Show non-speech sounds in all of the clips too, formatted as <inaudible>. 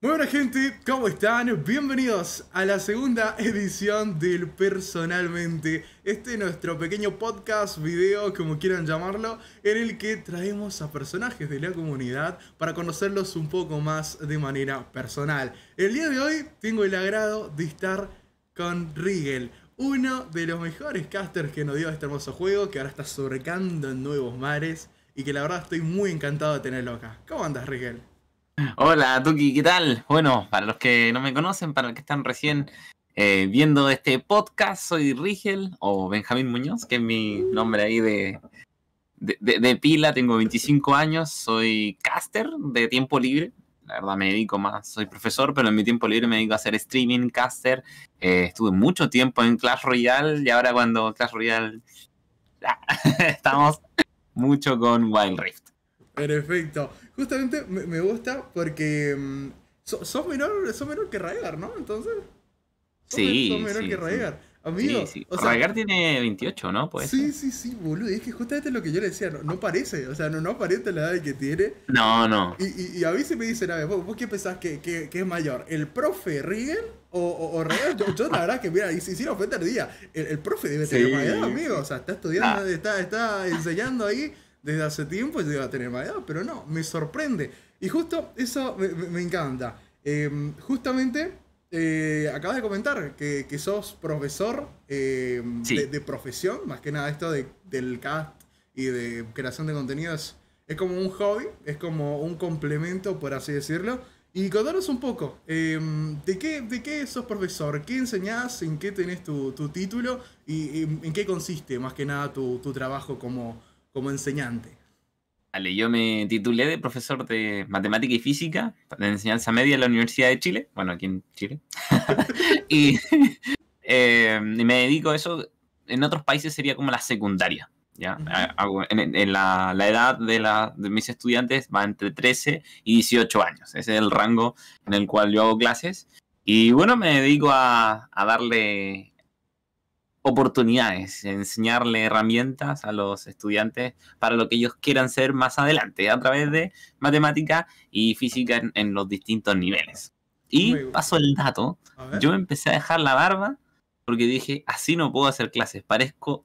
Muy buena gente, ¿cómo están? Bienvenidos a la segunda edición del Personalmente. Este es nuestro pequeño podcast, video, como quieran llamarlo, en el que traemos a personajes de la comunidad para conocerlos un poco más de manera personal. El día de hoy tengo el agrado de estar con Rigel, uno de los mejores casters que nos dio este hermoso juego, que ahora está surcando en nuevos mares y que la verdad estoy muy encantado de tenerlo acá. ¿Cómo andas, Riegel? Hola, Tuki, ¿qué tal? Bueno, para los que no me conocen, para los que están recién eh, viendo este podcast, soy Rigel o Benjamín Muñoz, que es mi nombre ahí de, de, pila, tengo 25 años, soy caster de tiempo libre, la verdad me dedico más, soy profesor, pero en mi tiempo libre me dedico a hacer streaming, caster. Eh, estuve mucho tiempo en Clash Royale y ahora cuando Clash Royale <laughs> estamos mucho con Wild Rift. Perfecto justamente me, me gusta porque mm, son sos, menor, menor que Raigar, ¿no? Entonces. sí. Sos menor que Raigar. Sí. Amigo, o sea, Raigar tiene 28, ¿no? Pues sí, sí, sí, boludo. Y es que justamente lo que yo le decía, no, parece, o sea, no, no aparenta la edad que tiene. No, no. Y, y, a mí se me dicen, a ver, ¿vos, qué pensás que, que, que, es mayor? ¿El profe Rigel? o, o, Yo, yo, la verdad que, mira, y si, si no el día, el, profe debe tener mayor, amigo. O sea, está estudiando, ah. está, está enseñando ahí desde hace tiempo yo iba a tener mayor, pero no, me sorprende. Y justo eso me, encanta. Em, justamente eh, acabas de comentar que, sos profesor em, de, profesión, más que nada esto del cast y de creación de contenidos. Es como un hobby, es como un complemento, por así decirlo. Y contanos un poco, em, ¿de, qué, ¿de qué sos profesor? ¿Qué enseñás? ¿En qué tenés tu, título? ¿Y, en, qué consiste más que nada tu, tu trabajo como, como enseñante? Vale, yo me titulé de profesor de matemática y física de enseñanza media en la Universidad de Chile, bueno, aquí en Chile. <laughs> <laughs> Eh, y me dedico a eso, en otros países sería como la secundaria. ¿ya? Ah, en, la, edad de, mis estudiantes va entre 13 y 18 años. Ese es el rango en el cual yo hago clases. Y bueno, me dedico a darle oportunidades, enseñarle herramientas a los estudiantes para lo que ellos quieran ser más adelante a través de matemática y física en, los distintos niveles. Y paso el dato, yo empecé a dejar la barba porque dije, así no puedo hacer clases, parezco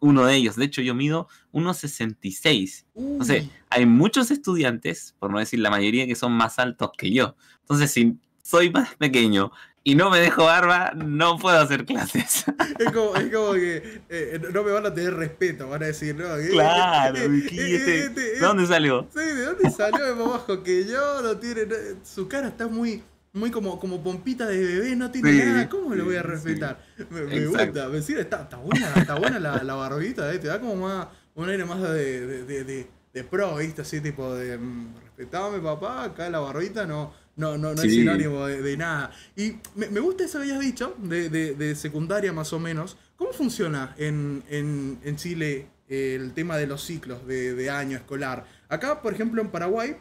uno de ellos. De hecho, yo mido 1,66. Entonces, hay muchos estudiantes, por no decir la mayoría, que son más altos que yo. Entonces, si soy más pequeño y no me dejo barba, no puedo hacer clases. <laughs> Es como, es como que eh, no me van a tener respeto, van a decir, no, eh, claro, ¿de eh, este, este, dónde salió? Sí, ¿de dónde salió el mamajo? Que yo no tiene, su cara está muy, muy como, como pompita de bebé, no tiene nada, ¿cómo le lo voy a respetar? Me, gusta, me está, está, buena, está buena la, la barbita, te da como más, un aire más de, de, de, de, pro, ¿viste? Así tipo de, mm, respetame papá, acá la barbita no no, no, no es sinónimo de, nada. Y me, gusta eso que habías dicho, de, secundaria más o menos. ¿Cómo funciona en, Chile el tema de los ciclos de, año escolar? Acá, por ejemplo, en Paraguay,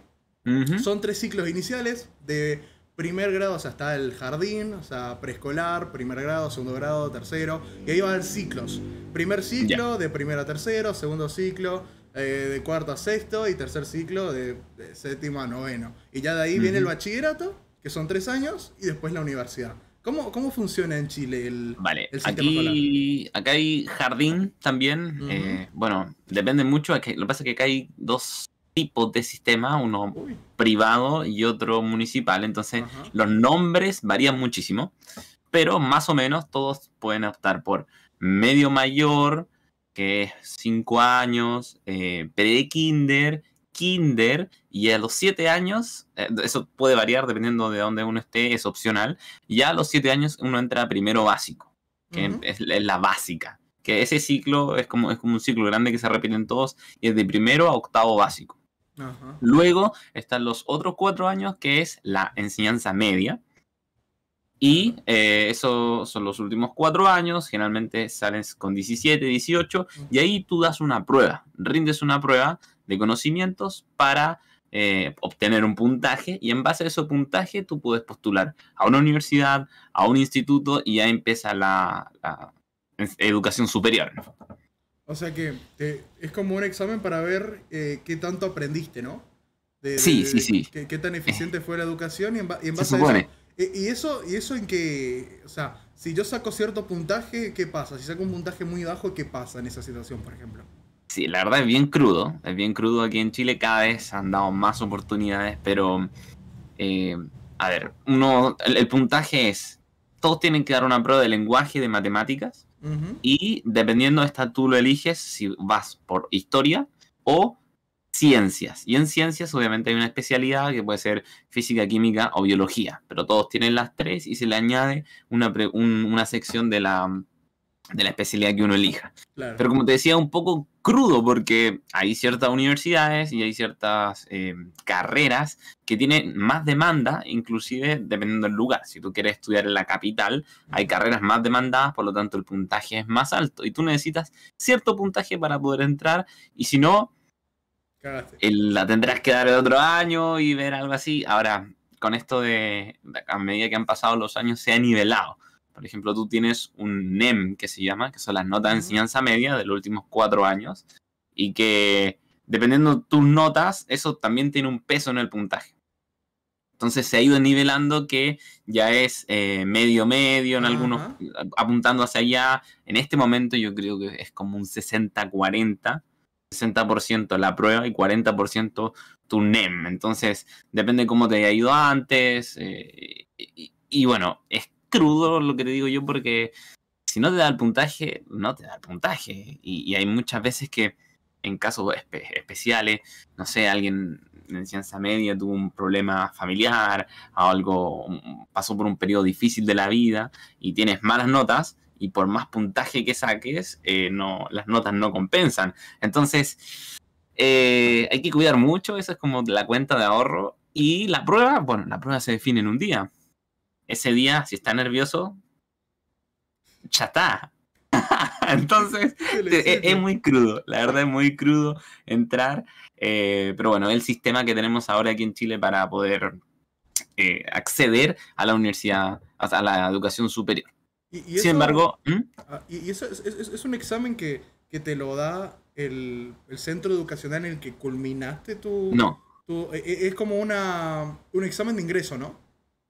son tres ciclos iniciales, de primer grado, o está el jardín, o sea, preescolar, primer grado, segundo grado, tercero, y ahí va ciclos. Primer ciclo, de primero a tercero, segundo ciclo, eh, de cuarto a sexto y tercer ciclo de, séptimo a noveno. Y ya de ahí viene el bachillerato, que son tres años, y después la universidad. ¿Cómo, cómo funciona en Chile el, sistema aquí, Acá hay jardín también. Eh, bueno, depende mucho. lo que pasa es que acá hay dos tipos de sistema, uno privado y otro municipal. Entonces, los nombres varían muchísimo, pero más o menos todos pueden optar por medio mayor, que es 5 años, eh, pre-kinder, kinder, y a los 7 años, eh, eso puede variar dependiendo de dónde uno esté, es opcional, ya a los 7 años uno entra primero básico, que es, la básica, que ese ciclo es como, es como un ciclo grande que se repiten todos, y es de primero a octavo básico. Luego están los otros 4 años, que es la enseñanza media, y eh, esos son los últimos cuatro años, generalmente sales con 17, 18, y ahí tú das una prueba, rindes una prueba de conocimientos para eh, obtener un puntaje, y en base a ese puntaje tú puedes postular a una universidad, a un instituto, y ya empieza la, educación superior. O sea que es como un examen para ver eh, qué tanto aprendiste, ¿no? sí, sí, sí. Qué, tan eficiente fue la educación, y en, base y eso, y eso en que, o sea, si yo saco cierto puntaje, ¿qué pasa? Si saco un puntaje muy bajo, ¿qué pasa en esa situación, por ejemplo? Sí, la verdad es bien crudo, es bien crudo aquí en Chile, cada vez han dado más oportunidades, pero, eh, a ver, uno, el, puntaje es, todos tienen que dar una prueba de lenguaje y de matemáticas, y dependiendo de esta, tú lo eliges si vas por historia o ciencias. Y en ciencias obviamente hay una especialidad que puede ser física, química o biología, pero todos tienen las tres y se le añade una, sección de la, de la especialidad que uno elija. Pero como te decía, un poco crudo porque hay ciertas universidades y hay ciertas eh, carreras que tienen más demanda, inclusive dependiendo del lugar. Si tú quieres estudiar en la capital, hay carreras más demandadas, por lo tanto el puntaje es más alto y tú necesitas cierto puntaje para poder entrar y si no la tendrás que dar el otro año y ver algo así. Ahora, con esto de, a medida que han pasado los años, se ha nivelado. Por ejemplo, tú tienes un NEM que se llama, que son las notas de enseñanza media de los últimos cuatro años, y que dependiendo de tus notas, eso también tiene un peso en el puntaje. Entonces se ha ido nivelando que ya es eh, medio medio en algunos, apuntando hacia allá. En este momento yo creo que es como un 60-40 60% la prueba y 40% tu NEM. Entonces, depende cómo te haya ido antes. Eh, y, bueno, es crudo lo que te digo yo porque si no te da el puntaje, no te da el puntaje. Y, hay muchas veces que en casos especiales, no sé, alguien en ciencia media tuvo un problema familiar, algo pasó por un periodo difícil de la vida y tienes malas notas, y por más puntaje que saques, eh, no, las notas no compensan. Entonces, eh, hay que cuidar mucho, esa es como la cuenta de ahorro. Y la prueba, bueno, la prueba se define en un día. Ese día, si está nervioso, chata <laughs> Entonces, e, es, muy crudo, la verdad es muy crudo entrar. Eh, pero bueno, el sistema que tenemos ahora aquí en Chile para poder acceder a la universidad, a la educación superior. Sin embargo... Y, es, un examen que, te lo da el, el, centro educacional en el que culminaste tu... No. E, e, es como una, un examen de ingreso, ¿no?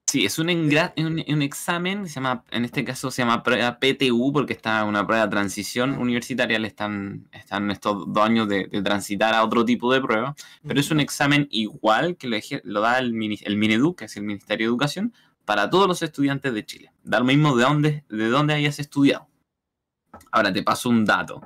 Sí, es un, eh. un, examen, se llama, en este caso se llama prueba PTU porque está una prueba de transición universitaria, le están, están estos dos años de, transitar a otro tipo de prueba, pero es un examen igual que lo, da el, el Mineduc, que es el Ministerio de Educación, para todos los estudiantes de Chile. Da lo mismo de dónde, de dónde hayas estudiado. Ahora te paso un dato.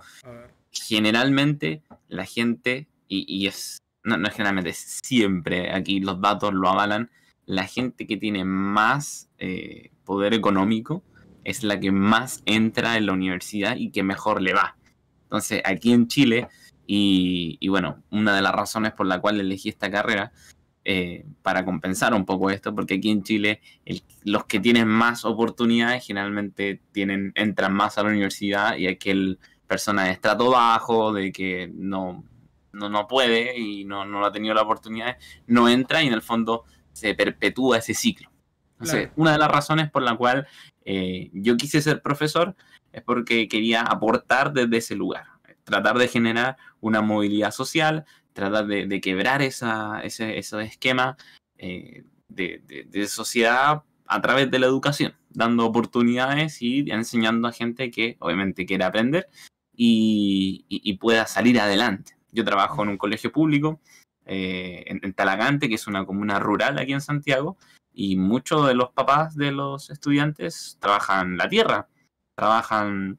Generalmente la gente, y, es, no, es generalmente, siempre aquí los datos lo avalan, la gente que tiene más eh, poder económico es la que más entra en la universidad y que mejor le va. Entonces, aquí en Chile, y, y bueno, una de las razones por la cual elegí esta carrera eh, para compensar un poco esto, porque aquí en Chile los que tienen más oportunidades generalmente tienen, entran más a la universidad y aquel persona de estrato bajo, de que no, no, puede y no, no ha tenido la oportunidad, no entra y en el fondo se perpetúa ese ciclo. Entonces, una de las razones por la cual eh, yo quise ser profesor es porque quería aportar desde ese lugar, tratar de generar una movilidad social, tratar de, quebrar ese, esquema eh, de, sociedad a través de la educación, dando oportunidades y enseñando a gente que obviamente quiere aprender y, pueda salir adelante. Yo trabajo en un colegio público eh, en, en, Talagante, que es una comuna rural aquí en Santiago, y muchos de los papás de los estudiantes trabajan la tierra, trabajan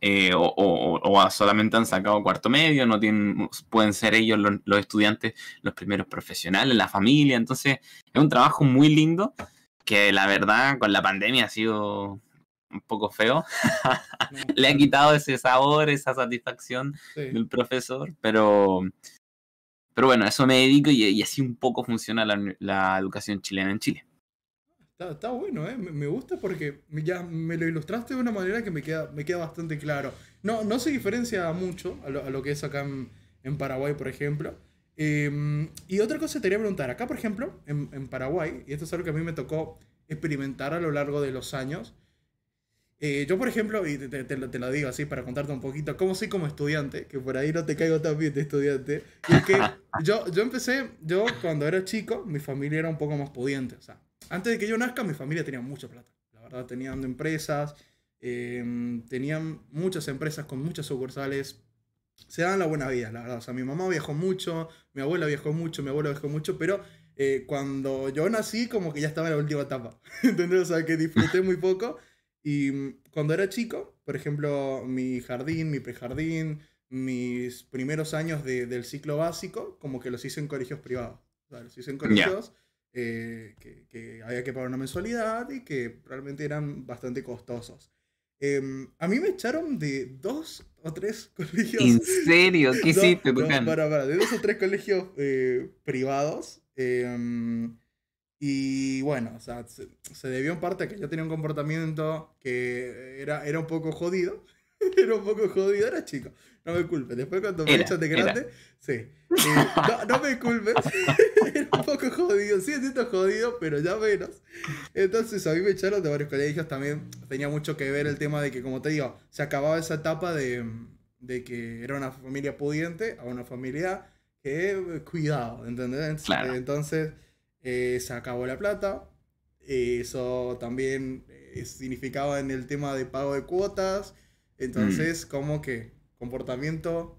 eh, o, solamente han sacado cuarto medio, no tienen, pueden ser ellos los, estudiantes los primeros profesionales, la familia, entonces es un trabajo muy lindo que la verdad con la pandemia ha sido un poco feo, <laughs> le han quitado ese sabor, esa satisfacción del profesor, pero, pero bueno, eso me dedico y, así un poco funciona la educación chilena en Chile. Está, bueno, ¿eh? me gusta porque ya me lo ilustraste de una manera que me queda, me queda bastante claro. No, no se diferencia mucho a lo, a lo que es acá en, en Paraguay, por ejemplo. Em, y otra cosa te quería preguntar, acá por ejemplo, en, en, Paraguay, y esto es algo que a mí me tocó experimentar a lo largo de los años, eh, yo por ejemplo, y te, te, lo digo así para contarte un poquito, como soy como estudiante, que por ahí no te caigo tan bien de estudiante, y es que <laughs> yo, yo empecé, yo cuando era chico, mi familia era un poco más pudiente, o sea, antes de que yo nazca, mi familia tenía mucha plata. La verdad, tenían empresas, em, tenían muchas empresas con muchas sucursales. Se daban la buena vida, la verdad. O sea, mi mamá viajó mucho, mi abuela viajó mucho, mi abuelo viajó mucho, pero eh, cuando yo nací, como que ya estaba en la última etapa. <laughs> ¿Entendés? O sea, que disfruté muy poco. Y mm, cuando era chico, por ejemplo, mi jardín, mi prejardín, mis primeros años del ciclo básico, como que los hice en colegios privados. O sea, los hice en colegios. Eh, que, había que pagar una mensualidad y que realmente eran bastante costosos. Em, a mí me echaron de dos o tres <laughs> colegios. ¿En serio? ¿Qué <laughs> hiciste, de dos o tres colegios eh, privados. Em, y bueno, o sea, se, debió en parte a que yo tenía un comportamiento que era, era un poco jodido. <laughs> era un poco jodido, era chico no me culpes. Después cuando me echan de grande, sí. Eh, no, me culpes. <laughs> era un poco jodido. Sí, siento jodido, pero ya menos. Entonces a mí me echaron de varios colegios. También tenía mucho que ver el tema de que, como te digo, se acababa esa etapa de, que era una familia pudiente a una familia que cuidado, ¿entendés? Entonces eh, se acabó la plata. Eh, eso también significaba en el tema de pago de cuotas. Entonces, mm. como que comportamiento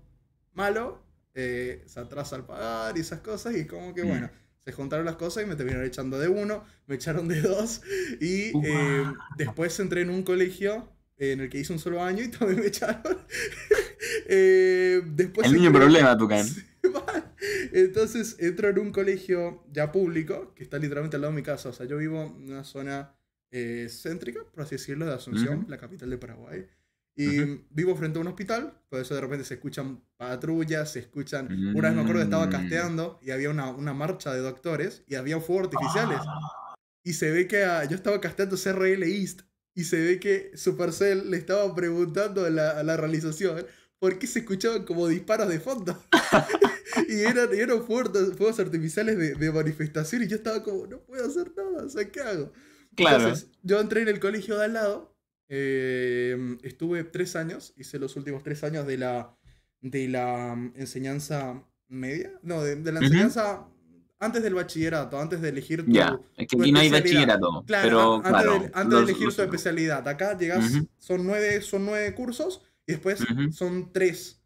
malo, eh, se atrasa al pagar y esas cosas, y como que mm. bueno, se juntaron las cosas y me terminaron echando de uno, me echaron de dos, y eh, después entré en un colegio eh, en el que hice un solo año y <laughs> también me echaron. <laughs> después el niño problema, <laughs> Tucán. Entonces entro en un colegio ya público, que está literalmente al lado de mi casa, o sea, yo vivo en una zona céntrica, por así decirlo, de Asunción, la capital de Paraguay. Y vivo frente a un hospital, por eso de repente se escuchan patrullas, se escuchan... Una vez me acuerdo que estaba mm. casteando y había una, una marcha de doctores y había fuegos artificiales. Ah. Y se ve que yo estaba casteando CRL East y se ve que Supercell le estaba preguntando a la, la realización por qué se escuchaban como disparos de fondo. <laughs> y eran, eran fuegos, artificiales de, de manifestación y yo estaba como, no puedo hacer nada, o ¿qué hago? Claro. Entonces, yo entré en el colegio de al lado Em, estuve tres años, hice los últimos tres años de la, de la mm, enseñanza media, no, de, la enseñanza antes del bachillerato, antes de elegir tu. Ya, es que no hay bachillerato, claro, antes, de, elegir tu especialidad. Acá llegas, son, nueve, son cursos y después son tres.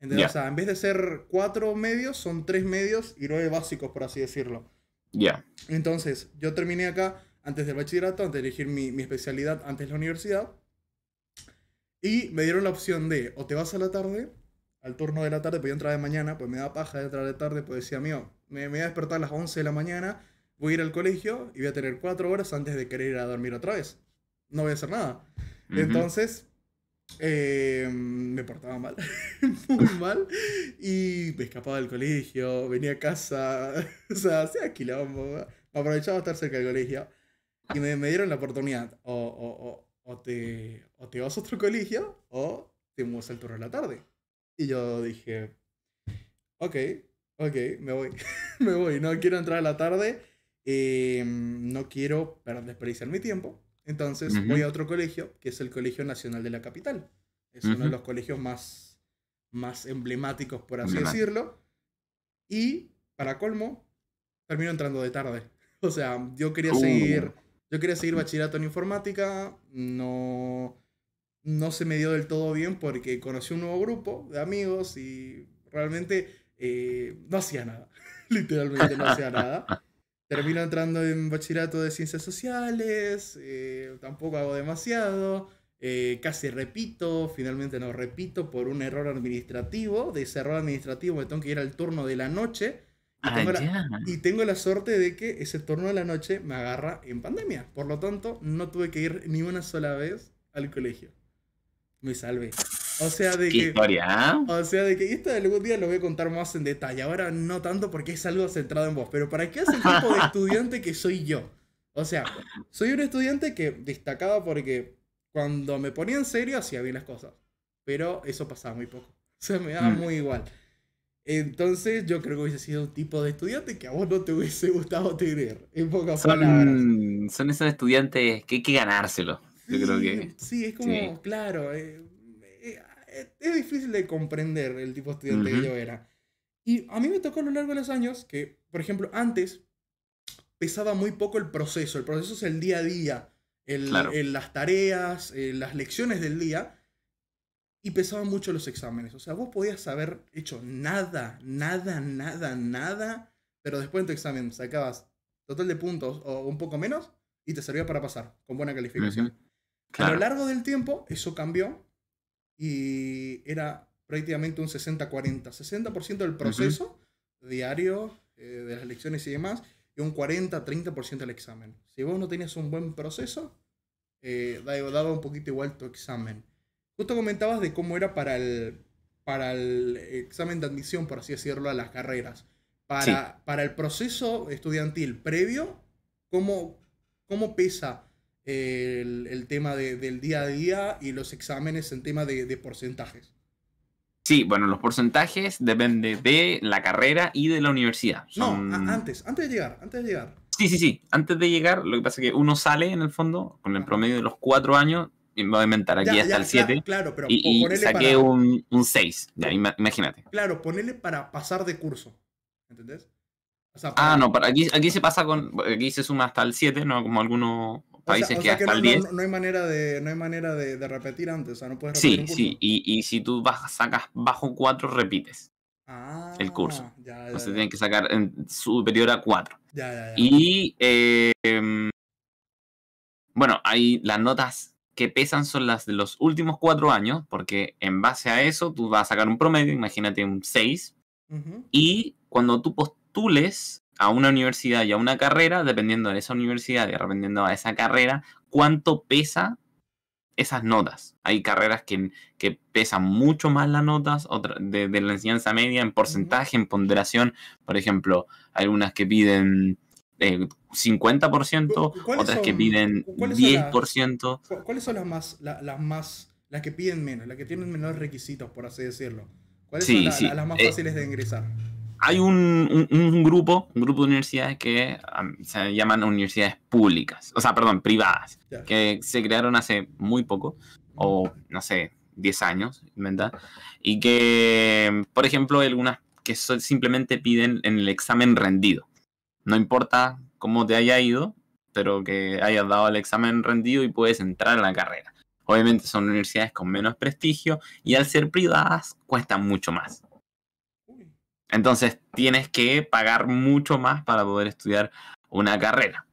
en vez de ser cuatro medios, son tres medios y nueve básicos, por así decirlo. Ya. Entonces, yo terminé acá antes del bachillerato, antes de elegir mi, especialidad antes de la universidad. Y me dieron la opción de o te vas a la tarde, al turno de la tarde, pues yo entraba de mañana, pues me da paja de entrar de tarde, pues decía, mío, me, me, voy a despertar a las 11 de la mañana, voy a ir al colegio y voy a tener 4 horas antes de querer ir a dormir otra vez. No voy a hacer nada. Entonces, eh, me portaba mal, <laughs> muy mal, y me escapaba del colegio, venía a casa, <laughs> o sea, hacía quilombo, aprovechaba estar cerca del colegio y me, dieron la oportunidad. O, o, o, o, te, o te vas a otro colegio o te mueves al turno de la tarde. Y yo dije, ok, ok, me voy, <laughs> me voy, no quiero entrar a la tarde, eh, no quiero desperdiciar mi tiempo. Entonces voy a otro colegio, que es el Colegio Nacional de la Capital. Es uno de los colegios más, más emblemáticos, por así decirlo. Y, para colmo, termino entrando de tarde. <laughs> O sea, yo quería uh. seguir yo quería seguir bachillerato en informática, no, no se me dio del todo bien porque conocí un nuevo grupo de amigos y realmente eh, no hacía nada, <laughs> literalmente no hacía nada. Termino entrando en bachillerato de ciencias sociales, eh, tampoco hago demasiado, eh, casi repito, finalmente no repito por un error administrativo, de ese error administrativo me tengo que ir al turno de la noche Ah, y, tengo la, suerte de que ese turno de la noche me agarra en pandemia. Por lo tanto, no tuve que ir ni una sola vez al colegio. Me salvé. O sea de ¿Qué que. Historia? Ah? O sea de que. esto algún día lo voy a contar más en detalle. Ahora no tanto porque es algo centrado en vos. Pero ¿para qué es el tipo de <laughs> estudiante que soy yo? O sea, soy un estudiante que destacaba porque cuando me ponía en serio hacía bien las cosas. Pero eso pasaba muy poco. <laughs> O sea, me daba mm. muy igual. Entonces, yo creo que hubiese sido un tipo de estudiante que a vos no te hubiese gustado tener, en pocas son, palabras. Son esos estudiantes que hay que ganárselo. yo creo que. Sí, es como, claro. Eh, eh, eh, es difícil de comprender el tipo de estudiante que yo era. Y a mí me tocó a lo largo de los años que, por ejemplo, antes pesaba muy poco el proceso. El proceso es el día a día, el, las tareas, en las lecciones del día y pesaban mucho los exámenes. O sea, vos podías haber hecho nada, nada, nada, nada, pero después en tu examen sacabas total de puntos o un poco menos y te servía para pasar con buena calificación. A lo largo del tiempo eso cambió y era prácticamente un 60-40, 60%, del proceso diario eh, de las lecciones y demás y un 40-30% del examen. Si vos no tenías un buen proceso, eh, daba un poquito igual tu examen te comentabas de cómo era para el, para el examen de admisión, por así decirlo, a las carreras. Para, para el proceso estudiantil previo, ¿cómo, cómo pesa eh, el, tema del día a día y los exámenes en tema de, porcentajes? Sí, bueno, los porcentajes dependen de la carrera y de la universidad. No, antes, antes de llegar, antes de llegar. Sí, sí, sí. Antes de llegar, lo que pasa es que uno sale en el fondo con el promedio de los cuatro años me voy a inventar aquí hasta el 7. y, saqué un, 6. imagínate. Claro, ponele para pasar de curso. ¿Entendés? ah, no, para, aquí, aquí se pasa con. Aquí se suma hasta el 7, ¿no? Como algunos países que, hasta el 10. No, hay manera, de, no hay manera de, repetir antes, o sea, no puedes Sí, sí, y, si tú sacas bajo 4, repites ah, el curso. Entonces que sacar superior a 4. Y. Em, bueno, hay las notas que pesan son las de los últimos cuatro años, porque en base a eso tú vas a sacar un promedio, imagínate un 6, y cuando tú postules a una universidad y a una carrera, dependiendo de esa universidad y dependiendo de esa carrera, cuánto pesa esas notas. Hay carreras que, que pesan mucho más las notas de, la enseñanza media en porcentaje, en ponderación, por ejemplo, algunas que piden 50%, eh, otras que piden 10%. ¿Cuáles son las más, las más, las que piden menos, las que tienen menores requisitos, por así decirlo? ¿Cuáles son las más eh, fáciles de ingresar? Hay un, grupo, un grupo de universidades que se llaman universidades públicas, o sea, perdón, privadas, que se crearon hace muy poco, o no sé, 10 años, ¿verdad? Y que, por ejemplo, hay algunas que simplemente piden en el examen rendido. No importa cómo te haya ido, pero que hayas dado el examen rendido y puedes entrar en la carrera. Obviamente son universidades con menos prestigio y al ser privadas cuestan mucho más. Entonces tienes que pagar mucho más para poder estudiar una carrera.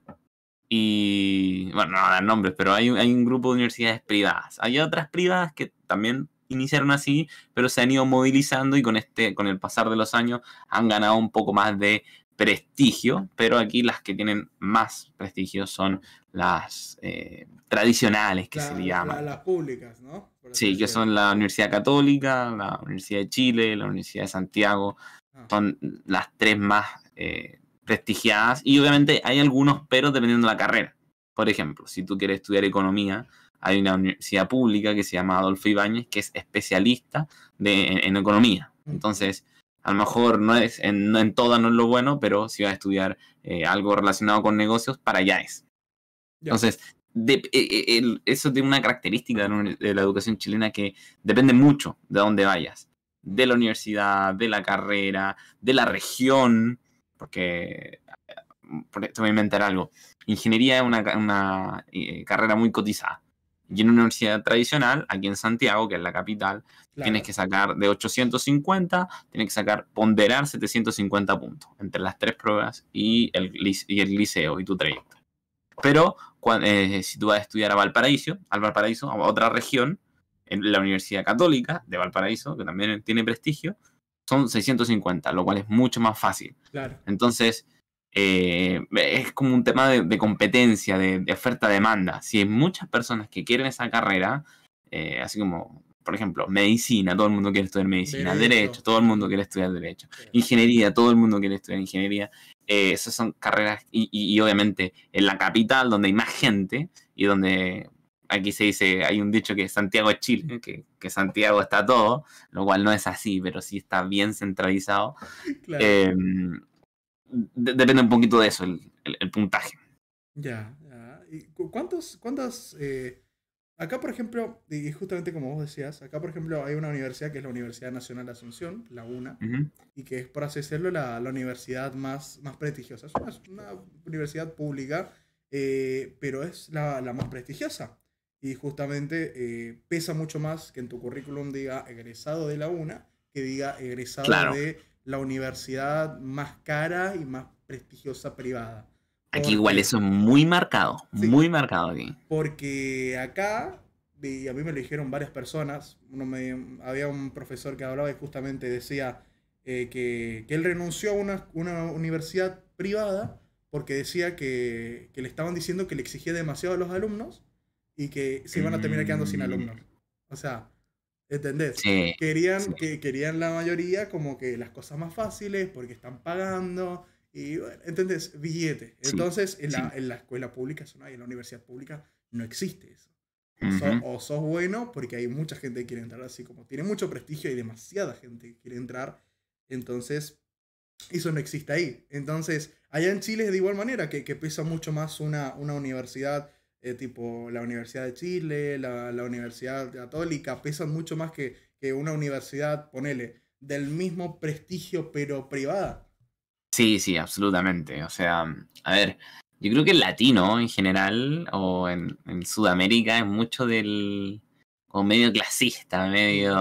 Y bueno, no dar nombres, pero hay, hay un grupo de universidades privadas. Hay otras privadas que también iniciaron así, pero se han ido movilizando y con este, con el pasar de los años, han ganado un poco más de prestigio, pero aquí las que tienen más prestigio son las eh, tradicionales que se le llaman. las públicas, ¿no? Sí, que son la Universidad Católica, la Universidad de Chile, la Universidad de Santiago, ah. son las tres más eh, prestigiadas y obviamente hay algunos pero dependiendo de la carrera. Por ejemplo, si tú quieres estudiar economía, hay una universidad pública que se llama Adolfo Ibáñez, que es especialista en economía. Entonces, a lo mejor no es en, en todas no es lo bueno, pero si vas a estudiar eh, algo relacionado con negocios, para allá es. Entonces, eh, eh, eso tiene una característica de la educación chilena que depende mucho de dónde vayas, de la universidad, de la carrera, de la región, porque por esto voy a inventar algo. Ingeniería es una, carrera muy cotizada. Y en una universidad tradicional, aquí en Santiago, que es la capital, tienes que sacar de 850, tienes que sacar, ponderar 750 puntos entre las tres pruebas y el, liceo y tu trayecto. Pero eh, si tú vas a estudiar a Valparaíso, Valparaíso, a otra región, en la Universidad Católica de Valparaíso, que también tiene prestigio, son 650, lo cual es mucho más fácil. Claro. Entonces, eh, es como un tema de, competencia, de, oferta-demanda. Si hay muchas personas que quieren esa carrera, eh, así como, por ejemplo, medicina, todo el mundo quiere estudiar medicina, derecho, todo el mundo quiere estudiar derecho, ingeniería, todo el mundo quiere estudiar ingeniería. Eh, esas son carreras, y, obviamente en la capital, donde hay más gente y donde aquí se dice, hay un dicho que Santiago es Chile, que, que Santiago está todo, lo cual no es así, pero sí está bien centralizado. <laughs> Claro. Em, depende un poquito de eso, el, puntaje. Ya, cuántos, cuántas... Eh, acá, por ejemplo, y justamente como vos decías, acá, por ejemplo, hay una universidad que es la Universidad Nacional de Asunción, la UNA, y que es, por así decirlo, la, universidad más, más prestigiosa. Es una, universidad pública, eh, pero es la, más prestigiosa y justamente eh, pesa mucho más que en tu currículum diga egresado de la UNA que diga egresado de la universidad más cara y más prestigiosa privada. aquí igual eso es muy marcado, muy marcado aquí. Porque acá, y a mí me lo dijeron varias personas, había un profesor que hablaba y justamente decía eh, que, él renunció a una, universidad privada porque decía que, que, le estaban diciendo que le exigía demasiado a los alumnos y que se iban a terminar quedando sin mm. alumnos. O sea, ¿Entendés? querían, Que, querían la mayoría como que las cosas más fáciles porque están pagando. Y ¿entendés? Billete. Entonces, en la, en, la, escuela pública eso en la universidad pública no existe eso. O, sos bueno porque hay mucha gente que quiere entrar así como tiene mucho prestigio, y demasiada gente que quiere entrar. Entonces, eso no existe ahí. Entonces, allá en Chile es de igual manera que, que pesa mucho más una, una universidad eh, tipo la Universidad de Chile, la, la Universidad Católica, pesan mucho más que, una universidad, ponele, del mismo prestigio pero privada. Sí, sí, absolutamente. O sea, a ver, yo creo que el latino en general o en, Sudamérica es mucho del, como medio clasista, medio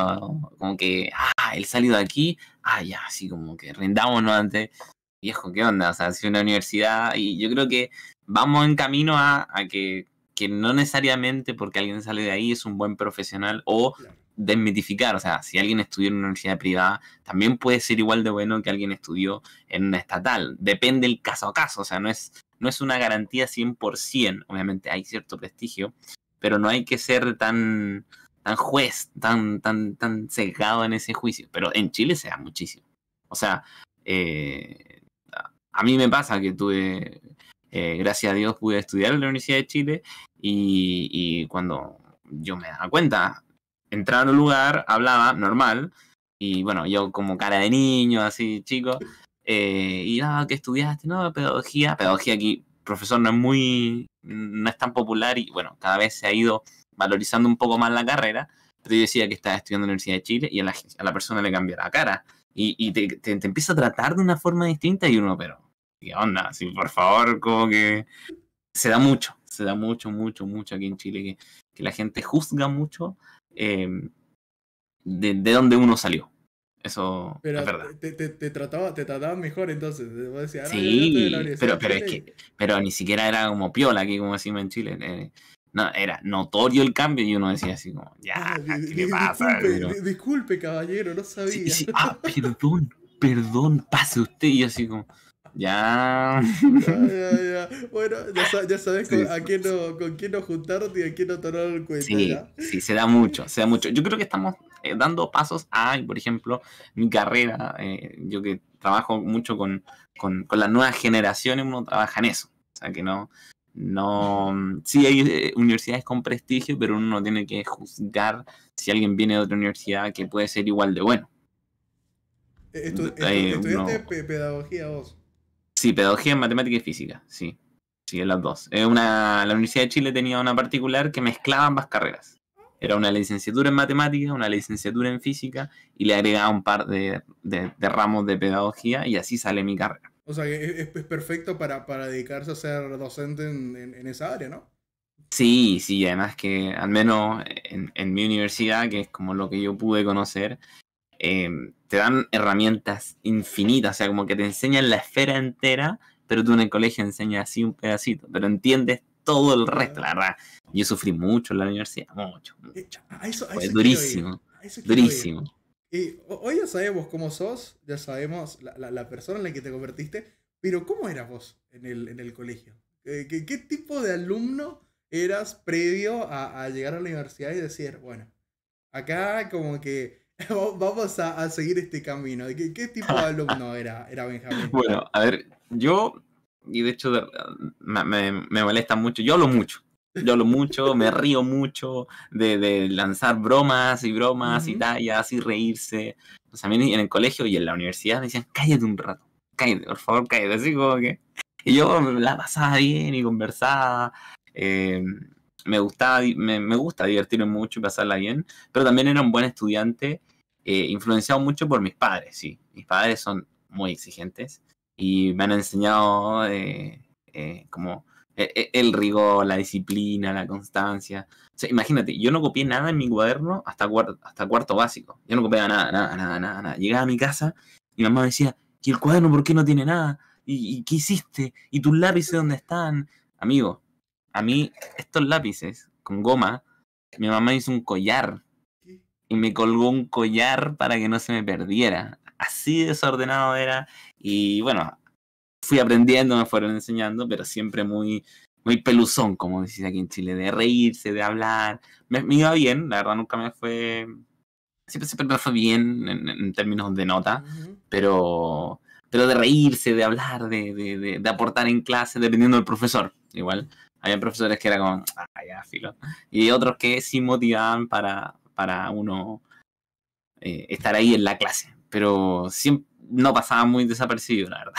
como que, ah, él salido de aquí, ah, ya, así como que rendámonos antes, viejo, ¿qué onda? O sea, si una universidad, y yo creo que vamos en camino a, que, no necesariamente porque alguien sale de ahí es un buen profesional o desmitificar, o sea, si alguien estudió en una universidad privada, también puede ser igual de bueno que alguien estudió en una estatal, depende el caso a caso, o sea, no es, no es una garantía 100%, obviamente hay cierto prestigio, pero no hay que ser tan, tan juez, tan, tan, tan en ese juicio, pero en Chile se da muchísimo, o sea, eh, a mí me pasa que tuve eh, gracias a Dios pude estudiar en la Universidad de Chile y, cuando yo me daba cuenta, entraba en un lugar, hablaba normal y bueno, yo como cara de niño, así chico, eh, y nada, ah, que estudiaste? No, pedagogía, pedagogía aquí, profesor no es muy, no es tan popular y bueno, cada vez se ha ido valorizando un poco más la carrera, pero yo decía que estaba estudiando en la Universidad de Chile y a la, persona le cambió la cara y, te, empieza a tratar de una forma distinta y uno, pero ¿Qué onda? Sí, por favor, como que se da mucho, se da mucho, mucho, mucho aquí en Chile, que, que la gente juzga mucho em, de, de dónde uno salió. Eso es verdad. Te, te, trataba, te trataban mejor entonces. ¿eh? Ah, sí, pero, pero es que pero ni siquiera era como piola aquí, como decimos en Chile. Eh, no, era notorio el cambio y uno decía así como, ya, ah, ¿qué le disculpe, Disculpe, caballero, no sabía. ah, perdón, perdón, pase usted. Y así como, ya. Bueno, ya, sabes con, quién nos juntaron y a quién no tomaron el cuento. Sí, sí, se da mucho, se mucho. Yo creo que estamos eh, dando pasos a, por ejemplo, mi carrera. Eh, yo que trabajo mucho con, las nuevas generaciones, uno trabaja en eso. O sea, que no. no sí, hay eh, universidades con prestigio, pero uno no tiene que juzgar si alguien viene de otra universidad que puede ser igual de bueno. estudiante de pedagogía vos. Sí, pedagogía en matemática y física, sí. Sí, en las dos. Eh, una, la Universidad de Chile tenía una particular que mezclaba ambas carreras. Era una licenciatura en matemática, una licenciatura en física y le agregaba un par de, de ramos de pedagogía y así sale mi carrera. O sea, es, perfecto para, dedicarse a ser docente en, esa área, ¿no? Sí, sí, además que al menos en, en mi universidad, que es como lo que yo pude conocer, Em, te dan herramientas infinitas, o sea, como que te enseñan la esfera entera, pero tú en el colegio enseñas así un pedacito, pero entiendes todo el resto, la verdad. Yo sufrí mucho en la universidad, mucho. mucho. durísimo, durísimo. Y hoy ya sabemos cómo sos, ya sabemos la, persona en la que te convertiste, pero ¿cómo eras vos en el, colegio? ¿Qué, tipo de alumno eras previo a llegar a la universidad y decir, bueno, acá como que <laughs> Vamos a, seguir este camino. ¿Qué, tipo de alumno <laughs> era, Benjamín? Bueno, a ver, yo, y de hecho me, molesta mucho, yo hablo mucho. Yo hablo mucho, me <laughs> río mucho de, lanzar bromas y bromas y tallas y reírse. O a mí en el colegio y en la universidad me decían, cállate un rato, cállate, por favor, cállate. Así como que. Y yo la pasaba bien y conversaba. Eh, me, gustaba, me, me, gusta divertirme mucho y pasarla bien, pero también era un buen estudiante, eh, influenciado mucho por mis padres, sí. Mis padres son muy exigentes y me han enseñado eh, eh, como e, e, el rigor, la disciplina, la constancia. imagínate, yo no copié nada en mi cuaderno hasta, cuarto, hasta cuarto básico. Yo no copiaba nada, nada, nada, nada, Llegaba a mi casa y mamá me decía, ¿y el cuaderno por qué no tiene nada? y qué hiciste? ¿Y tus lápices dónde están? Amigo, a mí estos lápices con goma, mi mamá hizo un collar y me colgó un collar para que no se me perdiera. Así desordenado era y bueno, fui aprendiendo, me fueron enseñando, pero siempre muy muy peluzón, como decís aquí en Chile, de reírse, de hablar. Me, iba bien, la verdad nunca me fue siempre, me fue bien en, términos de nota, pero pero de reírse, de hablar, de, de, de aportar en clase, dependiendo del profesor, igual. Había profesores que eran como, ah, ya, filo. Y otros que sí motivaban para, para uno eh, estar ahí en la clase. Pero no pasaba muy desapercibido, la verdad.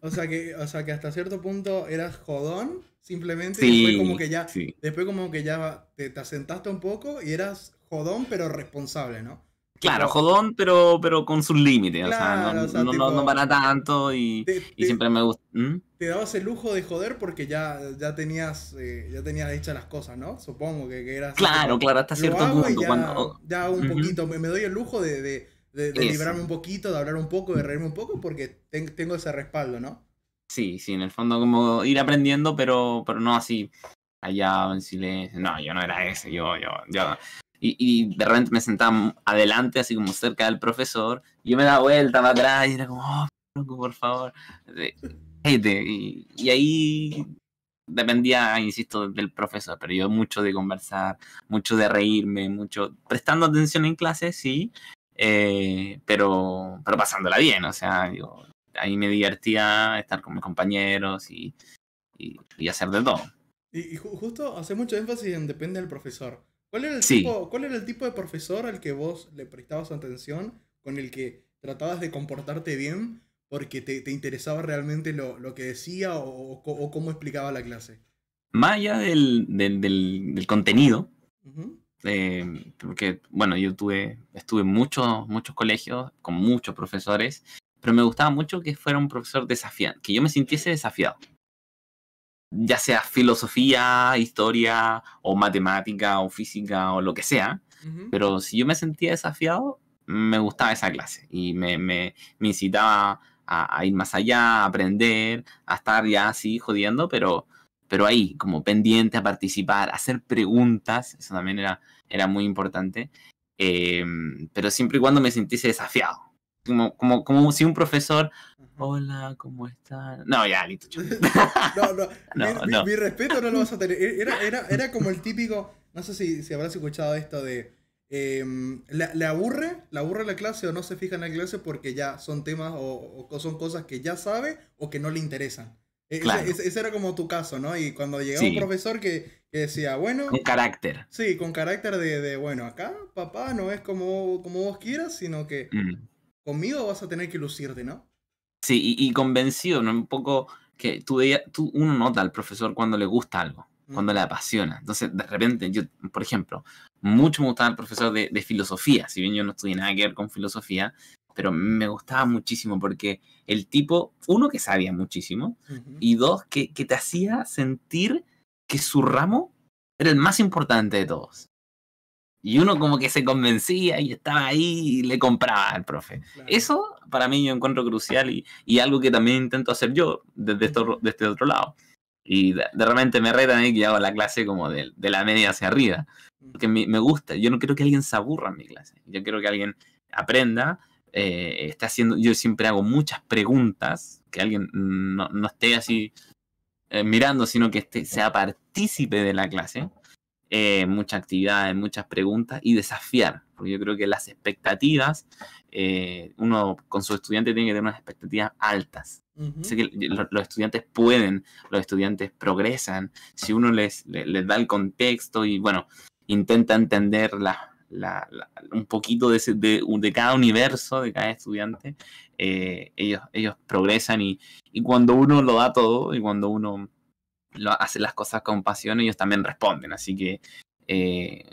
O sea que, o sea que hasta cierto punto eras jodón, simplemente sí, y después como que ya, después como que ya te, te, asentaste un poco y eras jodón pero responsable, ¿no? Claro, jodón, pero, pero con sus límites. o sea, no, no, para tanto y, y siempre me gusta. ¿Mm? te dabas el lujo de joder porque ya, ya tenías eh, ya tenías hechas las cosas, ¿no? Supongo que, que era Claro, claro, hasta cierto punto. cuando... ya un poquito, me, doy el lujo de, de, librarme un poquito, de hablar un poco, de reírme un poco, porque tengo ese respaldo, ¿no? Sí, sí, en el fondo como ir aprendiendo, pero, pero no así allá en silencio. No, yo no era ese, yo, yo, yo. Y, y, de repente me sentaba adelante, así como cerca del profesor, y yo me daba vuelta para atrás y era como, oh, por favor. Y, ahí dependía, insisto, del profesor, pero yo mucho de conversar, mucho de reírme, mucho prestando atención en clase, sí, eh, pero, pero pasándola bien, o sea, yo ahí me divertía estar con mis compañeros y, y, hacer de todo. Y, justo hace mucho énfasis en depende del profesor. ¿Cuál era, el tipo, ¿Cuál era el tipo de profesor al que vos le prestabas atención, con el que tratabas de comportarte bien? porque te, te interesaba realmente lo, lo que decía o, o, cómo explicaba la clase. Más allá del, del, del, contenido, eh, porque bueno, yo tuve, estuve en muchos, muchos colegios con muchos profesores, pero me gustaba mucho que fuera un profesor desafiante, que yo me sintiese desafiado ya sea filosofía, historia, o matemática, o física, o lo que sea. Pero si yo me sentía desafiado, me gustaba esa clase y me, me, me incitaba a, ir más allá, a aprender, a estar ya así jodiendo, pero, pero ahí, como pendiente a participar, a hacer preguntas, eso también era, era muy importante, em, pero siempre y cuando me sintiese desafiado. Como, como, como si un profesor, hola, ¿cómo estás? No, ya, listo. <laughs> <laughs> mi, respeto no lo vas a tener. E, era, era como el típico, no sé si, si habrás escuchado esto de Em, le, aburre, le aburre la clase o no se fija en la clase porque ya son temas o, son cosas que ya sabe o que no le interesan. E, ese, era como tu caso, ¿no? Y cuando llegaba un profesor que, que, decía, bueno... Con carácter. Sí, con carácter de, de, bueno, acá papá no es como, como vos quieras, sino que mm. conmigo vas a tener que lucirte, ¿no? Sí, y, y convencido, ¿no? Un poco que tú, tú, uno nota al profesor cuando le gusta algo cuando le apasiona. Entonces, de repente, yo, por ejemplo, mucho me gustaba el profesor de, filosofía, si bien yo no estudié nada que ver con filosofía, pero me gustaba muchísimo porque el tipo, uno, que sabía muchísimo, y dos, que, que te hacía sentir que su ramo era el más importante de todos. Y uno como que se convencía y estaba ahí y le compraba al profe. Eso para mí yo encuentro crucial y, y algo que también intento hacer yo desde, esto, desde otro lado. Y de, repente me retan que hago la clase como de, la media hacia arriba. Mm. Porque me, gusta, yo no quiero que alguien se aburra en mi clase. Yo quiero que alguien aprenda. Eh, está haciendo, yo siempre hago muchas preguntas, que alguien no, esté así eh, mirando, sino que esté, sea partícipe de la clase. Eh, muchas actividades, muchas preguntas y desafiar. Porque yo creo que las expectativas eh, uno con su estudiante tiene que tener unas expectativas altas. que los estudiantes pueden, los estudiantes progresan, si uno les, les, da el contexto y bueno, intenta entender un poquito de, cada universo, de cada estudiante, eh, ellos, ellos progresan y, cuando uno lo da todo y cuando uno hace las cosas con pasión, ellos también responden. Así que eh,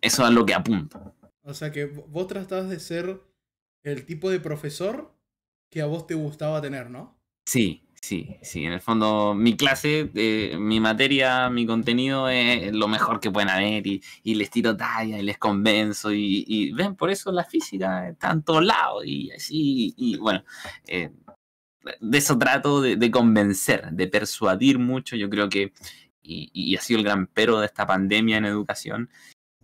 eso es lo que apunto. O sea que vos tratás de ser el tipo de profesor que a vos te gustaba tener, ¿no? Sí, sí, sí. En el fondo, mi clase, eh, mi materia, mi contenido es lo mejor que pueden haber y, les tiro talla y les convenzo y, ven, por eso la física está en todos lados y así, y, bueno. Eh, de eso trato de, convencer, de persuadir mucho. Yo creo que, y, y ha sido el gran pero de esta pandemia en educación,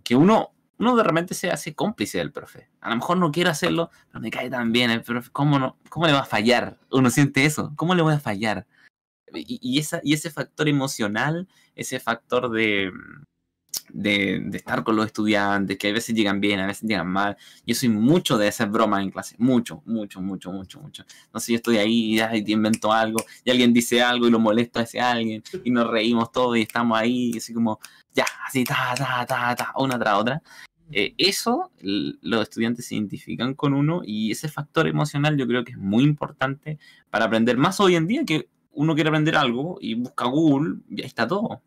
que uno uno de repente se hace cómplice del profe. A lo mejor no quiero hacerlo, pero me cae tan bien el profe. ¿Cómo, no, cómo le va a fallar? Uno siente eso. ¿Cómo le voy a fallar? Y, ese factor emocional, ese factor de, estar con los estudiantes, que a veces llegan bien, a veces llegan mal. Yo soy mucho de esas bromas en clase, mucho, mucho, mucho, mucho, mucho. sé, yo estoy ahí y invento algo, y alguien dice algo y lo molesto a ese alguien, y nos reímos todos y estamos ahí, y así como, ya, así, ta, ta, ta, ta, una tras otra. Eh, eso los estudiantes se identifican con uno y ese factor emocional yo creo que es muy importante para aprender más hoy en día que uno quiere aprender algo y busca Google y ahí está todo.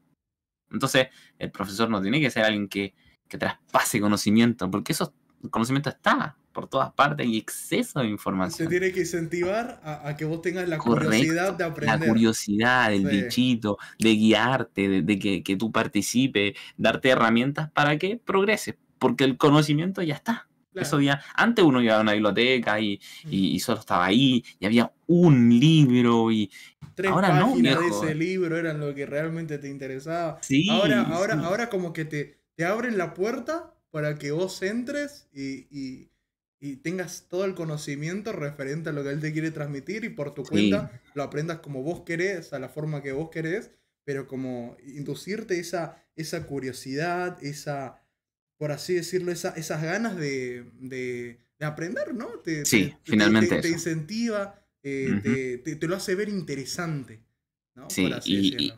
Entonces, el profesor no tiene que ser alguien que, traspase conocimiento, porque eso conocimiento está por todas partes y exceso de información. Se tiene que incentivar a, que vos tengas la curiosidad de aprender. La curiosidad, el bichito, de guiarte, de, que, tú participes, darte herramientas para que progreses, porque el conocimiento ya está. Eso ya, antes uno iba a una biblioteca mm. y, y, solo estaba ahí y había un libro y Tres ahora páginas no, de ese libro eran lo que realmente te interesaba. ahora, ahora, ahora como que te, te abren la puerta para que vos entres y y tengas todo el conocimiento referente a lo que él te quiere transmitir y por tu cuenta lo aprendas como vos querés, a la forma que vos querés, pero como inducirte esa, esa curiosidad, esa, por así decirlo, esas ganas de, aprender, ¿no? Te, sí, finalmente. Te, incentiva, eh, te, lo hace ver interesante. ¿no? Sí,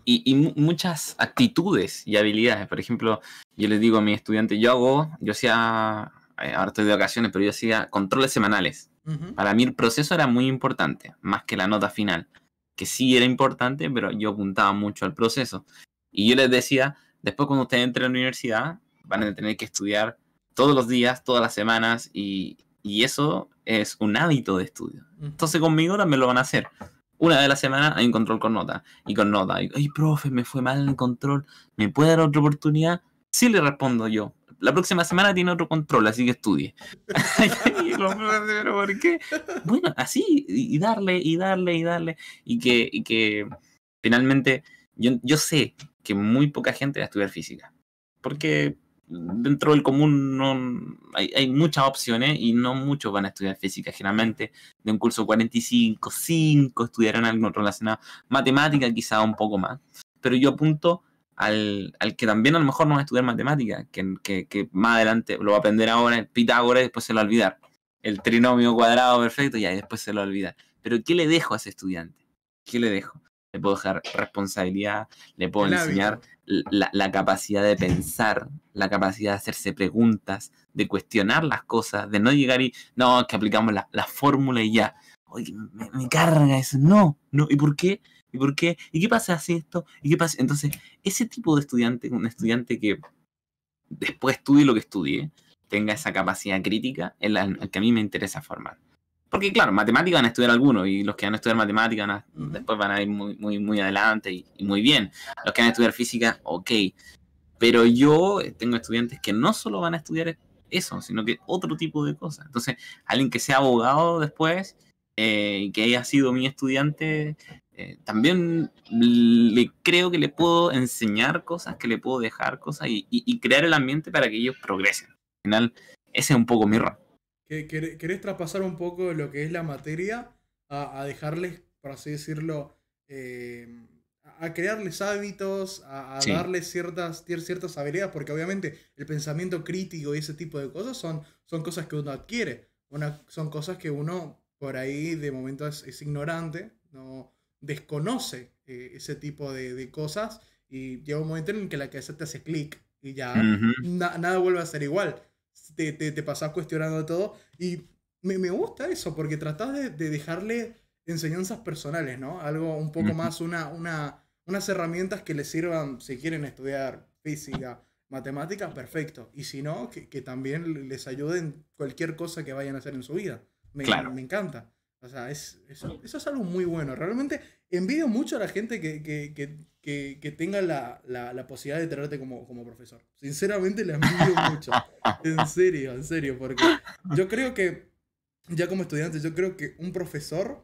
y, muchas actitudes y habilidades. Por ejemplo, yo les digo a mis estudiantes, yo hago, yo hacía eh, ahora estoy de vacaciones, pero yo hacía controles semanales. Para mí el proceso era muy importante, más que la nota final, que sí era importante, pero yo apuntaba mucho al proceso. Y yo les decía, después cuando ustedes entren a la universidad, van a tener que estudiar todos los días, todas las semanas, y, eso es un hábito de estudio. Entonces conmigo ahora me lo van a hacer. Una de la semana hay un control con nota, y con nota, y, ay, profe, me fue mal el control, ¿me puede dar otra oportunidad? Sí le respondo yo, la próxima semana tiene otro control, así que estudie. <laughs> <laughs> ¿por qué? Bueno, así, y darle, y darle, y darle, y que, que finalmente, yo, sé que muy poca gente va a estudiar física, porque dentro del común no, hay, muchas opciones y no muchos van a estudiar física. Generalmente de un curso 45, 5 estudiarán algo relacionado matemática, quizá un poco más. Pero yo apunto al, que también a lo mejor no va a estudiar matemáticas, que, más adelante lo va a aprender ahora en Pitágoras y después se lo va a olvidar. El trinomio cuadrado perfecto, ya, y después se lo olvida Pero ¿qué le dejo a ese estudiante? ¿Qué le dejo? Le puedo dejar responsabilidad, le puedo enseñar la, capacidad de pensar, la capacidad de hacerse preguntas, de cuestionar las cosas, de no llegar y, no, es que aplicamos la, fórmula y ya. Oye, me, carga eso. No, no. ¿Y por qué? ¿Y por qué? ¿Y qué pasa si esto? ¿Y qué pasa? Entonces, ese tipo de estudiante, un estudiante que después estudie lo que estudie, tenga esa capacidad crítica, es la, que a mí me interesa formar. Porque, claro, matemáticas van a estudiar algunos, y los que van a estudiar matemáticas después van a ir muy, muy, muy adelante y, muy bien. Los que van a estudiar física, ok. Pero yo tengo estudiantes que no solo van a estudiar eso, sino que otro tipo de cosas. Entonces, alguien que sea abogado después, eh, que haya sido mi estudiante, eh, también le creo que le puedo enseñar cosas, que le puedo dejar cosas y, crear el ambiente para que ellos progresen. Al final, ese es un poco mi rol. ¿Querés traspasar un poco lo que es la materia a, dejarles, por así decirlo, eh, a crearles hábitos, a, darles ciertas, ciertas habilidades? Porque obviamente el pensamiento crítico y ese tipo de cosas son, son cosas que uno adquiere, son cosas que uno por ahí de momento es, es ignorante, no, desconoce eh, ese tipo de, de, cosas y llega un momento en el que la cabeza te hace clic y ya nada vuelve a ser igual. Te, te, te pasas cuestionando todo y me, me, gusta eso porque tratas de, de, dejarle enseñanzas personales, ¿no? Algo un poco más, una, una, unas herramientas que le sirvan si quieren estudiar física, matemáticas, perfecto. Y si no, que, que, también les ayuden cualquier cosa que vayan a hacer en su vida. Me, me encanta. O sea, es, eso, eso es algo muy bueno. Realmente envidio mucho a la gente que, tenga la, posibilidad de tenerte como, profesor. Sinceramente, le envidio mucho. <laughs> En serio, en serio, porque yo creo que, ya como estudiante, yo creo que un profesor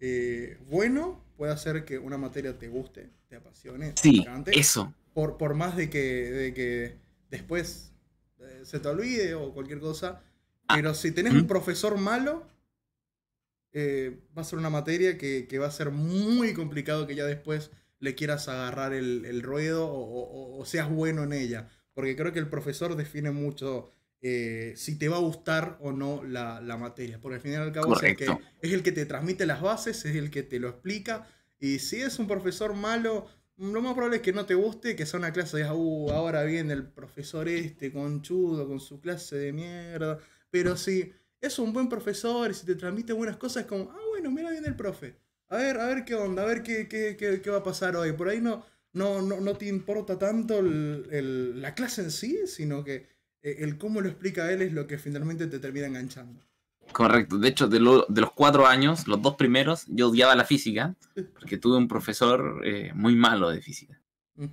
eh, bueno puede hacer que una materia te guste, te apasione. Sí, eso. Por, por más de que, que después eh, se te olvide o cualquier cosa. Ah, Pero si tenés un ¿mm? profesor malo, eh, va a ser una materia que, va a ser muy complicado que ya después le quieras agarrar el, ruedo o, seas bueno en ella. Porque creo que el profesor define mucho eh, si te va a gustar o no la, materia. Porque al final y al cabo es el, que, es el, que, te transmite las bases, es el que te lo explica. Y si es un profesor malo, lo más probable es que no te guste, que sea una clase de, uh, ahora viene el profesor este, chudo, con su clase de mierda. Pero sí. Si, es un buen profesor y si te transmite buenas cosas, es como, ah, bueno, mira bien el profe. A ver, a ver qué onda, a ver qué, qué, va a pasar hoy. Por ahí no, no, no, te importa tanto la clase en sí, sino que eh, el cómo lo explica él es lo que finalmente te termina enganchando. Correcto, de hecho de, los cuatro años, los dos primeros, yo odiaba la física, porque tuve un profesor eh, muy malo de física.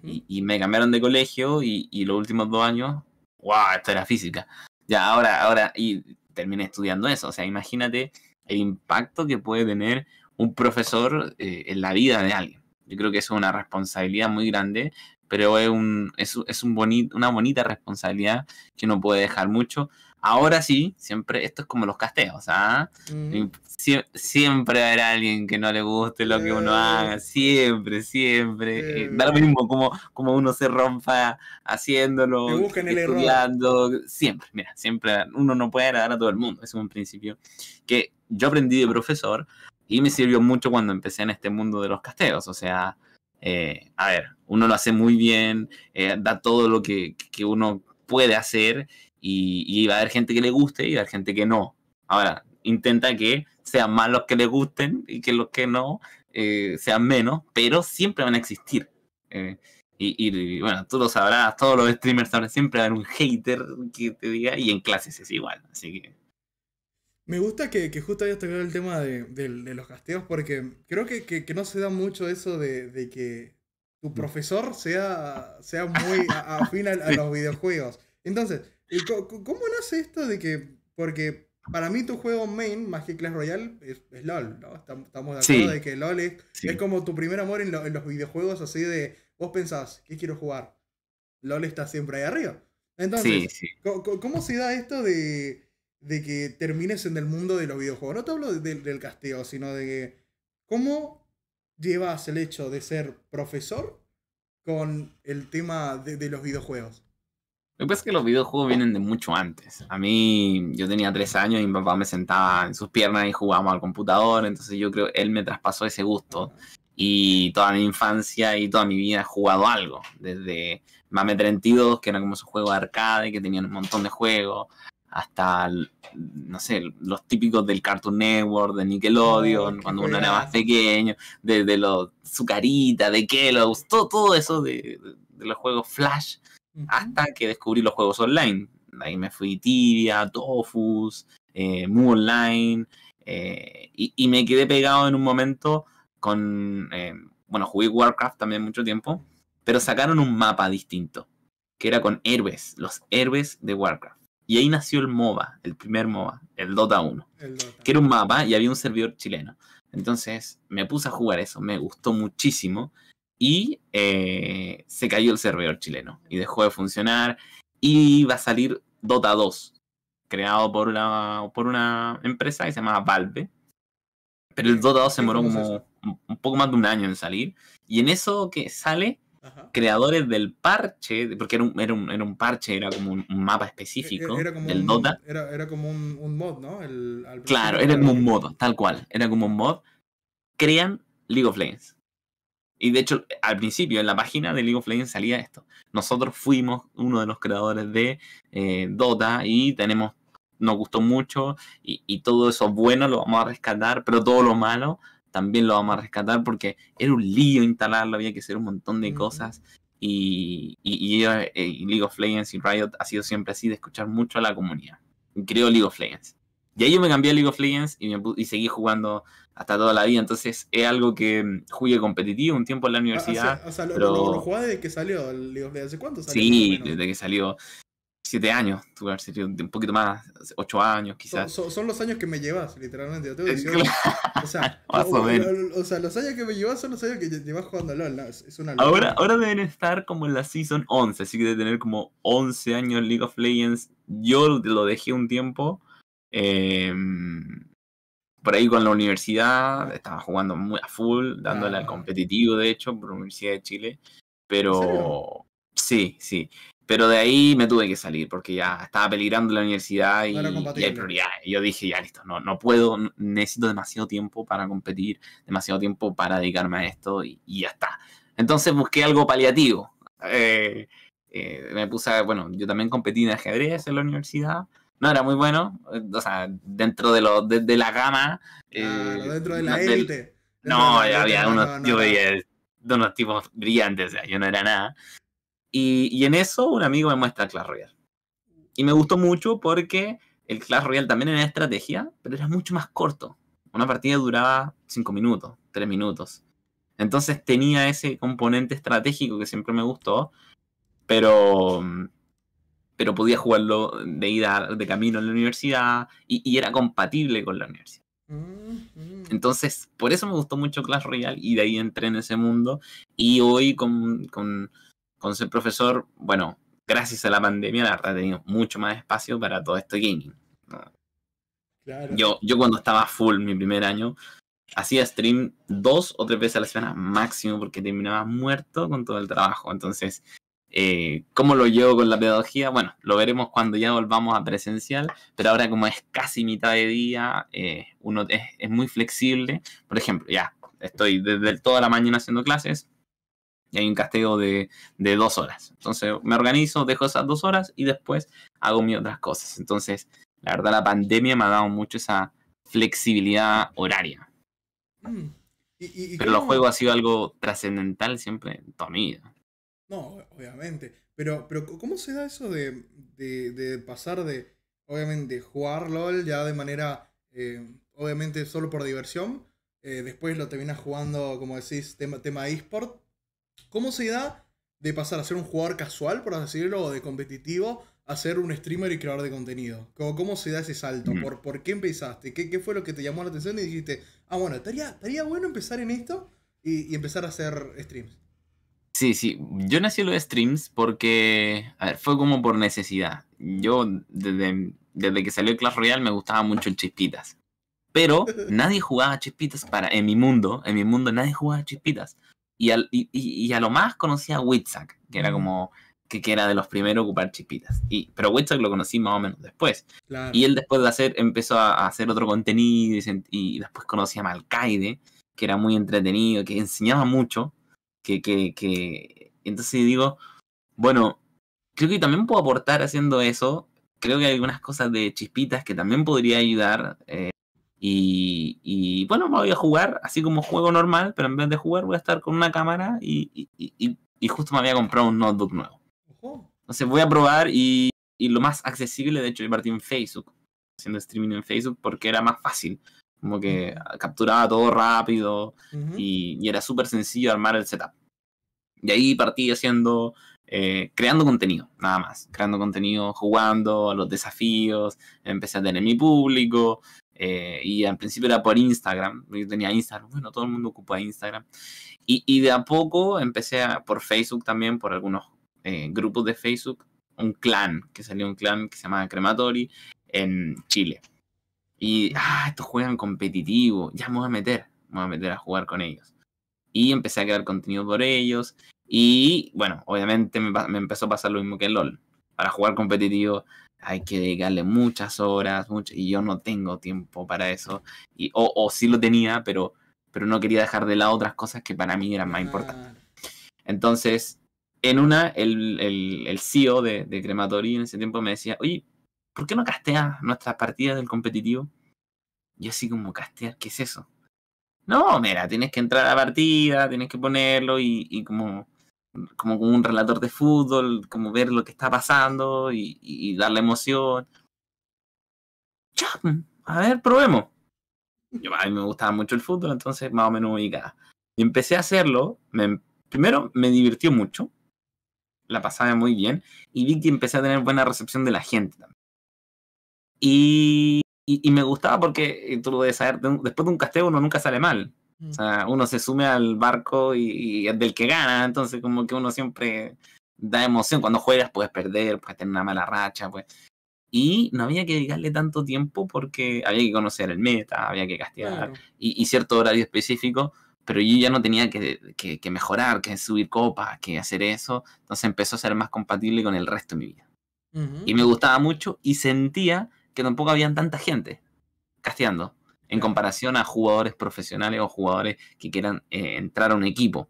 y, me cambiaron de colegio y, y, los últimos dos años, wow, esto era física. Ya, ahora, ahora, y termine estudiando eso. O sea, imagínate el impacto que puede tener un profesor eh, en la vida de alguien. Yo creo que eso es una responsabilidad muy grande, pero es, un, es, un una bonita responsabilidad que no puede dejar mucho. Ahora sí, siempre, esto es como los casteos, ¿ah? siempre habrá alguien que no le guste lo que uno haga, siempre, siempre. Eh, da lo mismo como, como uno se rompa haciéndolo, estudiando, siempre, mira, siempre uno no puede agradar a todo el mundo, es un principio que yo aprendí de profesor y me sirvió mucho cuando empecé en este mundo de los casteos, o sea, eh, a ver, uno lo hace muy bien, eh, da todo lo que, que uno puede hacer y, va a haber gente que le guste y va a haber gente que no. Ahora, intenta que sean más los que le gusten y que los que no eh, sean menos, pero siempre van a existir. Eh, y, bueno, tú lo sabrás, todos los streamers sabrán, siempre va a haber un hater que te diga, y en clases es igual, así que... Me gusta que, justo hayas tocado el tema de, los castigos porque creo que, no se da mucho eso de, que tu mm. profesor sea, sea muy afín a, a, <laughs> los videojuegos. Entonces, cómo nace esto de que.? Porque para mí tu juego main, más que Clash Royale, es, LOL, ¿no? Estamos de acuerdo de que LOL es, como tu primer amor en, los videojuegos, así de. Vos pensás, ¿qué quiero jugar? LOL está siempre ahí arriba. Entonces, ¿cómo, se da esto de, que termines en el mundo de los videojuegos? No te hablo del casteo, sino de que. ¿Cómo llevas el hecho de ser profesor con el tema de los videojuegos? Lo que que los videojuegos vienen de mucho antes. A mí, yo tenía tres años y mi papá me sentaba en sus piernas y jugábamos al computador, entonces yo creo que él me traspasó ese gusto. Y toda mi infancia y toda mi vida he jugado algo, desde Mame 32, que era como su juego de arcade, que tenía un montón de juegos, hasta, no sé, los típicos del Cartoon Network, de Nickelodeon, oh, cuando uno era más pequeño, desde de los carita, de Kellogg's, todo, todo eso de los juegos Flash hasta que descubrí los juegos online. Ahí me fui Tibia, Tofus, eh, Mu Online, eh, y, me quedé pegado en un momento con, eh, bueno, jugué Warcraft también mucho tiempo, pero sacaron un mapa distinto, que era con héroes, los héroes de Warcraft. Y ahí nació el MOBA, el primer MOBA, el Dota 1, que era un mapa y había un servidor chileno. Entonces me puse a jugar eso, me gustó muchísimo y eh, se cayó el servidor chileno y dejó de funcionar y va a salir Dota 2, creado por una, por una empresa que se llama Valve. Pero el Dota 2 se demoró como un poco más de un año en salir. Y en eso que sale, creadores del parche, porque era un, parche, era como un, mapa específico e-, e-, era, como del Dota. Era, como un, mod, ¿no? claro, era como un mod, tal cual. Era como un mod. Crean League of Legends. Y de hecho, al principio, en la página de League of Legends salía esto. Nosotros fuimos uno de los creadores de eh, Dota y tenemos, nos gustó mucho y, todo eso bueno lo vamos a rescatar, pero todo lo malo también lo vamos a rescatar porque era un lío instalarlo, había que hacer un montón de cosas. Y, y, eh, League of Legends y Riot ha sido siempre así de escuchar mucho a la comunidad. Creo League of Legends. Y ahí yo me cambié a League of Legends y, me, y seguí jugando hasta toda la vida. Entonces es algo que mm, jugué competitivo un tiempo en la ah, universidad. o sea, pero... lo, desde que salió el League of Legends. ¿Hace cuánto Sí, desde que salió. Siete años, tuve que un poquito más, ocho años quizás. Son, los años que me llevas, literalmente. o, sea, los años que me llevas son los años que llevas jugando LOL. es una ahora, ahora deben estar como en la season 11, así que de tener como 11 años League of Legends. Yo lo dejé un tiempo. Eh, por ahí con la universidad, estaba jugando muy a full, dándole al competitivo, de hecho, por la Universidad de Chile. Pero sí, sí. Pero de ahí me tuve que salir porque ya estaba peligrando la universidad y, hay prioridades. yo dije, ya listo, no, no puedo, necesito demasiado tiempo para competir, demasiado tiempo para dedicarme a esto y, ya está. Entonces busqué algo paliativo. Eh, eh, me puse, bueno, yo también competí en ajedrez en la universidad no era muy bueno, o sea, dentro de, de, la gama. Ah, eh, dentro de la élite. No, había unos, tipos brillantes, o sea, yo no era nada. Y, y en eso un amigo me muestra Clash Royale. Y me gustó mucho porque el Clash Royale también era estrategia, pero era mucho más corto. Una partida duraba 5 minutos, 3 minutos. Entonces tenía ese componente estratégico que siempre me gustó, pero mm, pero podía jugarlo de ida, de camino en la universidad y, era compatible con la universidad. Mm, mm. Entonces, por eso me gustó mucho Clash Royale y de ahí entré en ese mundo. Y hoy con, con, con ser profesor, bueno, gracias a la pandemia, la verdad, he tenido mucho más espacio para todo de este gaming. Yo, yo cuando estaba full mi primer año, hacía stream dos o tres veces a la semana máximo porque terminaba muerto con todo el trabajo. Entonces, eh, ¿Cómo lo llevo con la pedagogía? Bueno, lo veremos cuando ya volvamos a presencial, pero ahora como es casi mitad de día, eh, uno es, muy flexible. Por ejemplo, ya estoy desde toda la mañana haciendo clases y hay un castigo de, dos horas. Entonces me organizo, dejo esas dos horas y después hago mis otras cosas. Entonces, la verdad, la pandemia me ha dado mucho esa flexibilidad horaria. Mm. pero los juegos ha sido algo trascendental siempre en tu no, obviamente. Pero, pero ¿cómo se da eso de, de pasar de, obviamente, jugar LOL ya de manera, eh, obviamente, solo por diversión? Eh, después lo terminas jugando, como decís, tema, tema eSport. ¿Cómo se da de pasar a ser un jugador casual, por así decirlo, o de competitivo, a ser un streamer y creador de contenido? ¿Cómo, se da ese salto? Mm. ¿Por, ¿Por, qué empezaste? ¿Qué, fue lo que te llamó la atención y dijiste, ah, bueno, estaría, estaría bueno empezar en esto y, y empezar a hacer streams? Sí, sí, yo nací en los streams porque, a ver, fue como por necesidad. Yo desde, que salió Clash Royale me gustaba mucho el Chispitas. Pero <laughs> nadie jugaba Chispitas para, en mi mundo, en mi mundo nadie jugaba Chispitas. Y, y, a lo más conocía a que era como, que, era de los primeros a ocupar Chispitas. Y, pero Witzak lo conocí más o menos después. Y él después de hacer, empezó a, hacer otro contenido y, y después conocí a Malcaide, que era muy entretenido, que enseñaba mucho que, que, Entonces digo, bueno, creo que también puedo aportar haciendo eso. Creo que hay algunas cosas de chispitas que también podría ayudar. Eh, y, y, bueno, me voy a jugar así como juego normal, pero en vez de jugar voy a estar con una cámara y, y, y justo me había comprado un notebook nuevo. Entonces voy a probar y, lo más accesible, de hecho, yo partí en Facebook, haciendo streaming en Facebook porque era más fácil. Como que capturaba todo rápido y, era súper sencillo armar el setup. Y ahí partí haciendo, eh, creando contenido, nada más. Creando contenido, jugando a los desafíos, empecé a tener mi público. Eh, y al principio era por Instagram, yo tenía Instagram, bueno, todo el mundo ocupa Instagram. Y, de a poco empecé por Facebook también, por algunos eh, grupos de Facebook, un clan, que salió un clan que se llamaba Crematori en Chile. Y, ah, estos juegan competitivo, ya me voy a meter, me voy a meter a jugar con ellos. Y empecé a crear contenido por ellos. Y bueno, obviamente me, empezó a pasar lo mismo que el LOL. Para jugar competitivo hay que dedicarle muchas horas, mucho, y yo no tengo tiempo para eso. Y, o, o, sí lo tenía, pero, pero no quería dejar de lado otras cosas que para mí eran más importantes. Entonces, en una, el, el, el CEO de, de en ese tiempo me decía, oye, ¿por qué no casteas nuestras partidas del competitivo? Yo así como, ¿castear qué es eso? No, mira, tienes que entrar a la partida, tienes que ponerlo y, como, como un relator de fútbol, como ver lo que está pasando y, darle emoción. Ya, pues, a ver, probemos. a mí me gustaba mucho el fútbol, entonces más o menos ubicada. Y empecé a hacerlo, primero me divirtió mucho, la pasaba muy bien y vi que empecé a tener buena recepción de la gente también. Y, me gustaba porque tú lo debes saber, después de un casteo uno nunca sale mal. Mm. O sea, uno se sume al barco y, es del que gana, entonces como que uno siempre da emoción. Cuando juegas puedes perder, puedes tener una mala racha, pues. Y no había que dedicarle tanto tiempo porque había que conocer el meta, había que castigar y, cierto horario específico, pero yo ya no tenía que, mejorar, que subir copas, que hacer eso. Entonces empezó a ser más compatible con el resto de mi vida. Y me gustaba mucho y sentía que tampoco habían tanta gente casteando en comparación a jugadores profesionales o jugadores que quieran eh, entrar a un equipo.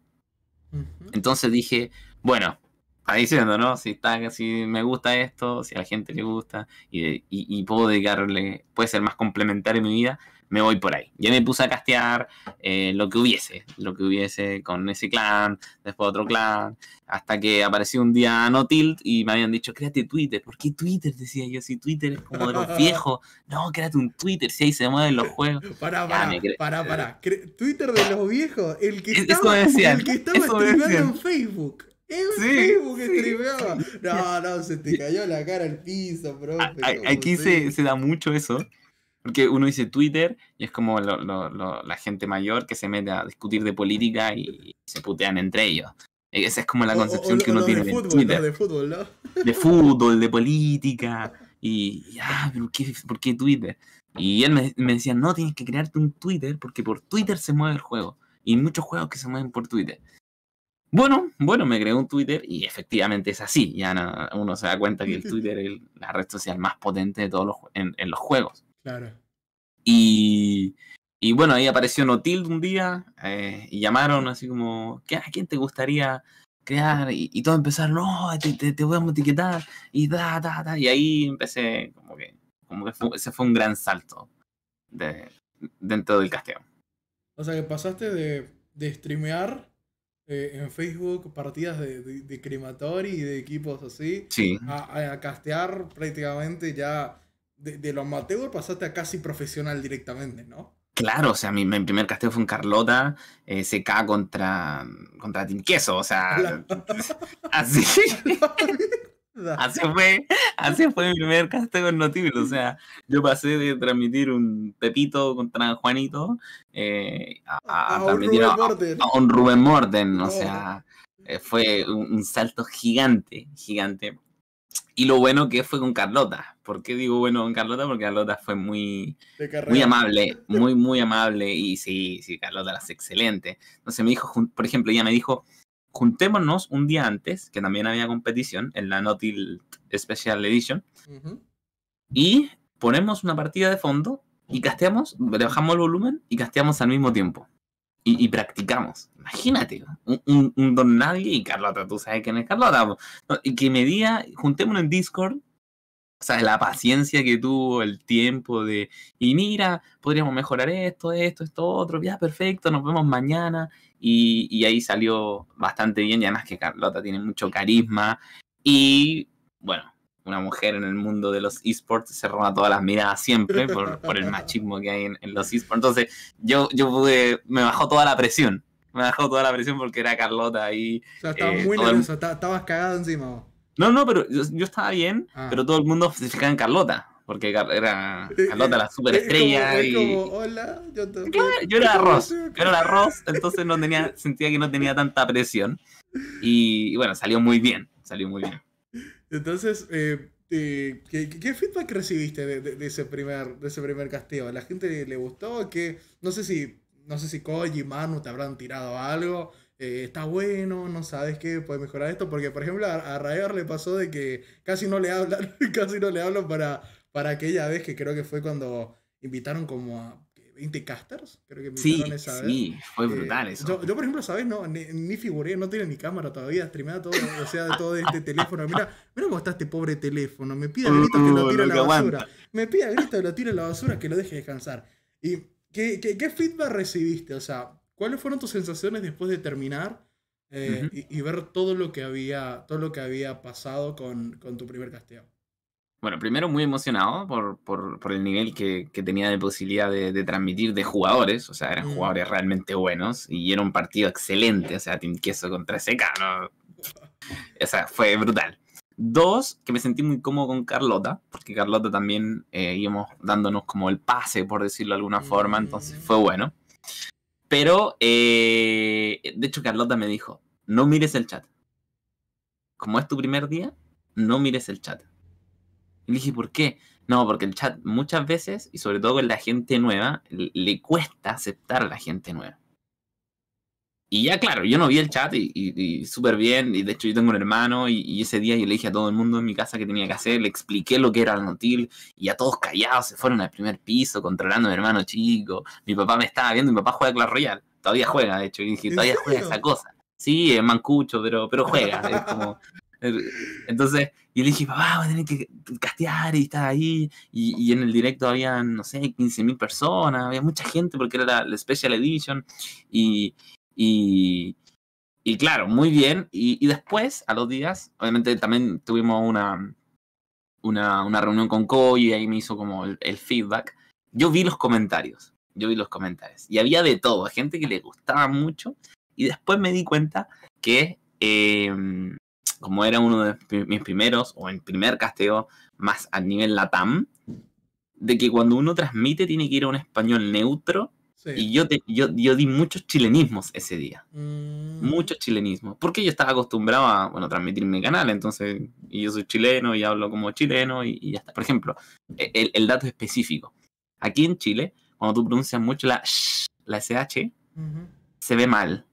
Entonces dije, bueno, está diciendo, ¿no? Si, está, si me gusta esto, si a la gente le gusta y, y, y puedo dedicarle, puede ser más complementario en mi vida, me voy por ahí. Ya me puse a castear eh, lo que hubiese, lo que hubiese con ese clan, después otro clan, hasta que apareció un día No Tilt y me habían dicho, créate Twitter. ¿Por qué Twitter? Decía yo, si Twitter es como de los <laughs> viejos. No, créate un Twitter, si ahí se mueven los juegos. <laughs> Pará, pará, eh. Twitter de los viejos, el que estaba, decían, el que estaba streamando en Facebook. En Facebook streameaba. <laughs> No, no, se te cayó la cara al piso, profe. Aquí se, se da mucho eso. Porque uno dice Twitter y es como la gente mayor que se mete a discutir de política y se putean entre ellos. E, esa es como la concepción que uno tiene de Twitter. de fútbol, De política. <laughs> Y, ah, ¿pero ¿por qué Twitter? Y él me, decía, no, tienes que crearte un Twitter porque por Twitter se mueve el juego. Y muchos juegos que se mueven por Twitter. Bueno, bueno, me creé un Twitter y efectivamente es así. Ya uno se da cuenta que el <laughs> Twitter es la red social más potente de todos los, en los juegos. Claro. Y, y bueno, ahí apareció Notild un día eh, y llamaron así como, ¿a quién te gustaría crear? Y, todo todos empezaron, no, te, te, a a etiquetar y da, da, da. Y ahí empecé como que, como ese fue un gran salto de, dentro del casteo. O sea que pasaste de, de streamear eh, en Facebook partidas de, de, y de equipos así sí. a, a, castear prácticamente ya de, de, lo amateur pasaste a casi profesional directamente, ¿no? Claro, o sea, mi, primer casteo fue en Carlota, eh, CK contra, contra Queso, o sea, <laughs> <laughs> así. fue, así fue mi primer casteo en O sea, yo pasé de transmitir un Pepito contra Juanito eh, a, un Rubén a, eh, un Rubén Morden. O sea, fue un, salto gigante, gigante y lo bueno que fue con Carlota. ¿Por qué digo bueno con Carlota? Porque Carlota fue muy, muy amable, muy, muy amable. Y sí, sí, Carlota era excelente. Entonces me dijo, por ejemplo, ella me dijo, juntémonos un día antes, que también había competición en la Notil Special Edition, y ponemos una partida de fondo y casteamos, le bajamos el volumen y casteamos al mismo tiempo y, practicamos. Imagínate, un, don nadie y Carlota, tú sabes quién es Carlota. y que me diga, juntémonos en Discord, o sea, la paciencia que tuvo, el tiempo de, y mira, podríamos mejorar esto, esto, esto, otro, ya, perfecto, nos vemos mañana. Y, y ahí salió bastante bien, y además que Carlota tiene mucho carisma. Y bueno, una mujer en el mundo de los esports se roba todas las miradas siempre por, el machismo que hay en, los esports. Entonces yo, yo pude, me bajó toda la presión. Me bajó toda la presión porque era Carlota ahí. O sea, estabas eh, muy nervioso, estabas cagado encima. No, no, pero yo, estaba bien, ah. pero todo el mundo se fijaba en Carlota. Porque era eh, Carlota la eh, superestrella. yo, yo era arroz. Yo era arroz, entonces no tenía, sentía que no tenía tanta presión. y bueno, salió muy bien. Salió muy bien. Entonces, eh, eh, ¿qué, ¿qué, feedback recibiste de, ese primer, de ese primer ¿A la gente le, gustó? No sé si, no sé si Koji y Manu te habrán tirado algo. Eh, está bueno, no sabes qué, puede mejorar esto. Porque, por ejemplo, a, a le pasó de que casi no le hablan, <laughs> casi no le hablan para, para aquella vez que creo que fue cuando invitaron como a Casters, creo que me sí, esa Sí, fue eh, brutal eso. Yo, por ejemplo, ¿sabes? No, ni, figuré, no tiene ni cámara todavía, streameada todo, o sea, todo este teléfono. Mira, mira cómo está este pobre teléfono. Me pide a gritos que lo uh, tire a la basura. Me pide a gritos que lo tire a la basura, que lo deje descansar. ¿Y qué, feedback recibiste? O sea, ¿cuáles fueron tus sensaciones después de terminar eh, y, y, ver todo lo que había, todo lo que había pasado con, con tu primer casteo? Bueno, primero muy emocionado por, el nivel que, tenía de posibilidad de, transmitir de jugadores, o sea, eran mm. jugadores realmente buenos y era un partido excelente, o sea, Team Queso contra Seca, o sea, fue brutal. Dos, que me sentí muy cómodo con Carlota, porque Carlota también eh, íbamos dándonos como el pase, por decirlo de alguna forma, entonces fue mm. bueno. Pero, eh, de hecho, Carlota me dijo, no mires el chat. Como es tu primer día, no mires el chat le dije, ¿por qué? No, porque el chat muchas veces, y sobre todo con la gente nueva, le cuesta aceptar a la gente nueva. Y ya, claro, yo no vi el chat y, súper bien. Y de hecho, yo tengo un hermano. Y, ese día yo le dije a todo el mundo en mi casa que tenía que hacer. Le expliqué lo que era el notil. Y a todos callados se fueron al primer piso controlando a mi hermano chico. Mi papá me estaba viendo. Mi papá juega Clash Royale. Todavía juega, de hecho. todavía juega esa cosa. Sí, es mancucho, pero, pero juega. Es como, entonces, y le dije, papá, voy a tener que castear y estar ahí. Y, y en el directo había, no sé, 15.000 personas, había mucha gente porque era la, Special Edition. Y, y, y, claro, muy bien. Y, y después, a los días, obviamente también tuvimos una, una, una reunión con Koy y ahí me hizo como el, el, feedback. Yo vi los comentarios, yo vi los comentarios. Y había de todo, gente que le gustaba mucho. Y después me di cuenta que... Eh, como era uno de mis primeros o el primer casteo más a nivel latam, de que cuando uno transmite tiene que ir a un español neutro. Y yo, yo, di muchos chilenismos ese día. Mm. Muchos chilenismos. Porque yo estaba acostumbrado a bueno, transmitir mi canal, entonces, yo soy chileno y hablo como chileno y, ya está. Por ejemplo, e-, el, dato específico. Aquí en Chile, cuando tú pronuncias mucho la sh, la sh, se ve mal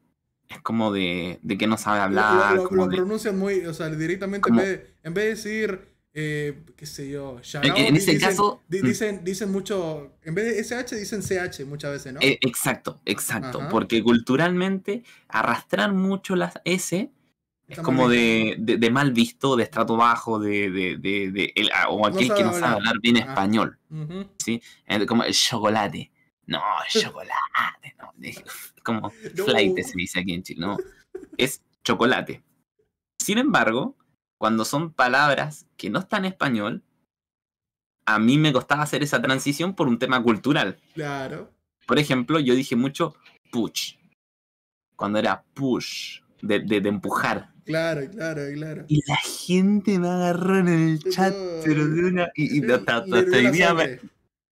es como de, que no sabe hablar. Lo, como lo pronuncian muy, o sea, directamente en vez, de, en vez, de, decir, eh, qué sé yo, ya. en, ese caso, mm. dicen, dicen mucho, en vez de SH dicen CH muchas veces, ¿no? Eh, exacto, exacto, porque culturalmente arrastrar mucho las S. Es como de, mal visto, de estrato bajo, de, el, o aquel que no sabe hablar bien ah. español. Eh, como el chocolate no, <laughs> chocolate, no, <laughs> como flight se dice aquí en Chile, no, es chocolate. Sin embargo, cuando son palabras que no están en español, a mí me costaba hacer esa transición por un tema cultural. Claro. Por ejemplo, yo dije mucho push, cuando era push, de, empujar. Claro, claro, claro. Y la gente me agarró en el chat, pero de una... Y, <laughs> hasta,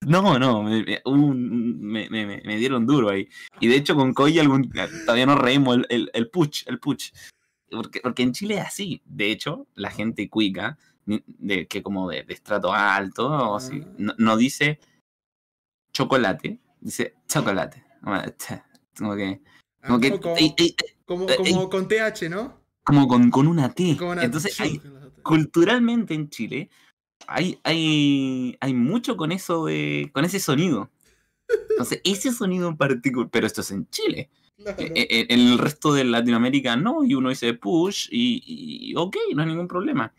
no, no, me, dieron duro ahí. Y de hecho con Koi algún, todavía nos reímos el, el, el push, el push. Porque, porque, en Chile es así. De hecho, la gente cuica, de, que como de, de estrato alto, o ah. no, dice chocolate, dice chocolate. Este, ah, como que... Como, con TH, ¿no? Como con, con una T. Entonces, hay, culturalmente en Chile hay, hay, hay mucho con eso de, con ese sonido. Entonces, ese sonido en particular, pero esto es en Chile. E-, e-, en, el resto de Latinoamérica no, y uno dice push y, ok, no hay ningún problema.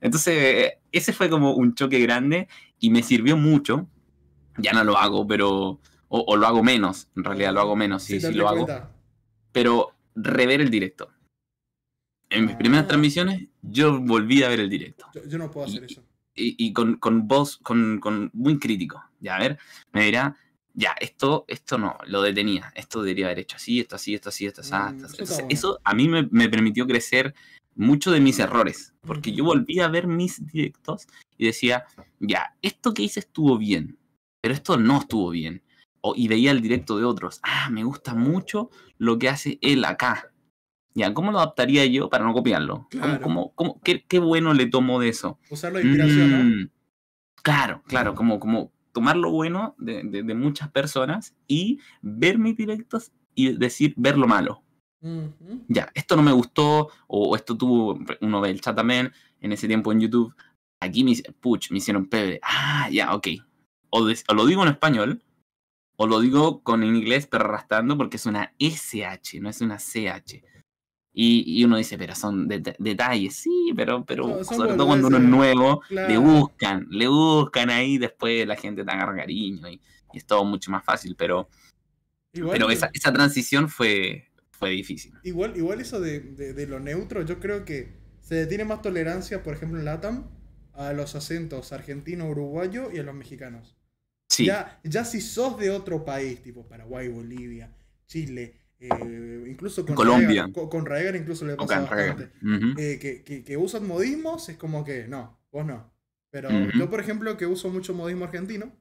Entonces, ese fue como un choque grande y me sirvió mucho. Ya no lo hago, pero. O, lo hago menos, en realidad lo hago menos, sí, sí, lo hago. Pero rever el directo. En mis primeras ah. transmisiones, yo volví a ver el directo. Yo, no puedo hacer eso y, con, con, voz, con, con, muy crítico. Ya, a ver, me dirá, ya, esto, esto no, lo detenía, esto debería haber hecho así, esto así, esto así, esto así. Mm, eso a mí me, me permitió crecer mucho de mis errores, porque yo volví a ver mis directos y decía, ya, esto que hice estuvo bien, pero esto no estuvo bien. O, y veía el directo de otros, ah, me gusta mucho lo que hace él acá, ya, ¿cómo lo adaptaría yo para no copiarlo? ¿Cómo, qué, qué, bueno le tomo de eso? Usarlo de inspiración, mm, Claro, claro, como, como tomar lo bueno de, de, muchas personas y ver mis directos y decir, ver lo malo. Ya, esto no me gustó, o, esto tuvo, uno del chat también, en ese tiempo en YouTube, aquí me, puch, me hicieron pebre, ah, ya, ok. O, lo digo en español, o lo digo con inglés, pero arrastrando porque es una SH, no es una CH. Y, uno dice, pero son detalles, sí, pero, pero sobre todo cuando uno es nuevo, le buscan, le buscan ahí, después la gente te agarra cariño y, es todo mucho más fácil, pero, pero esa, transición fue, fue difícil. Igual, igual eso de, lo neutro, yo creo que se tiene más tolerancia, por ejemplo, en LATAM, a los acentos argentino, uruguayo y a los mexicanos. Ya, ya si sos de otro país, tipo Paraguay, Bolivia, Chile, eh, incluso con Colombia. con, incluso le pasa eh, que, que, usan modismos, es como que no, vos no. Pero yo, por ejemplo, que uso mucho modismo argentino,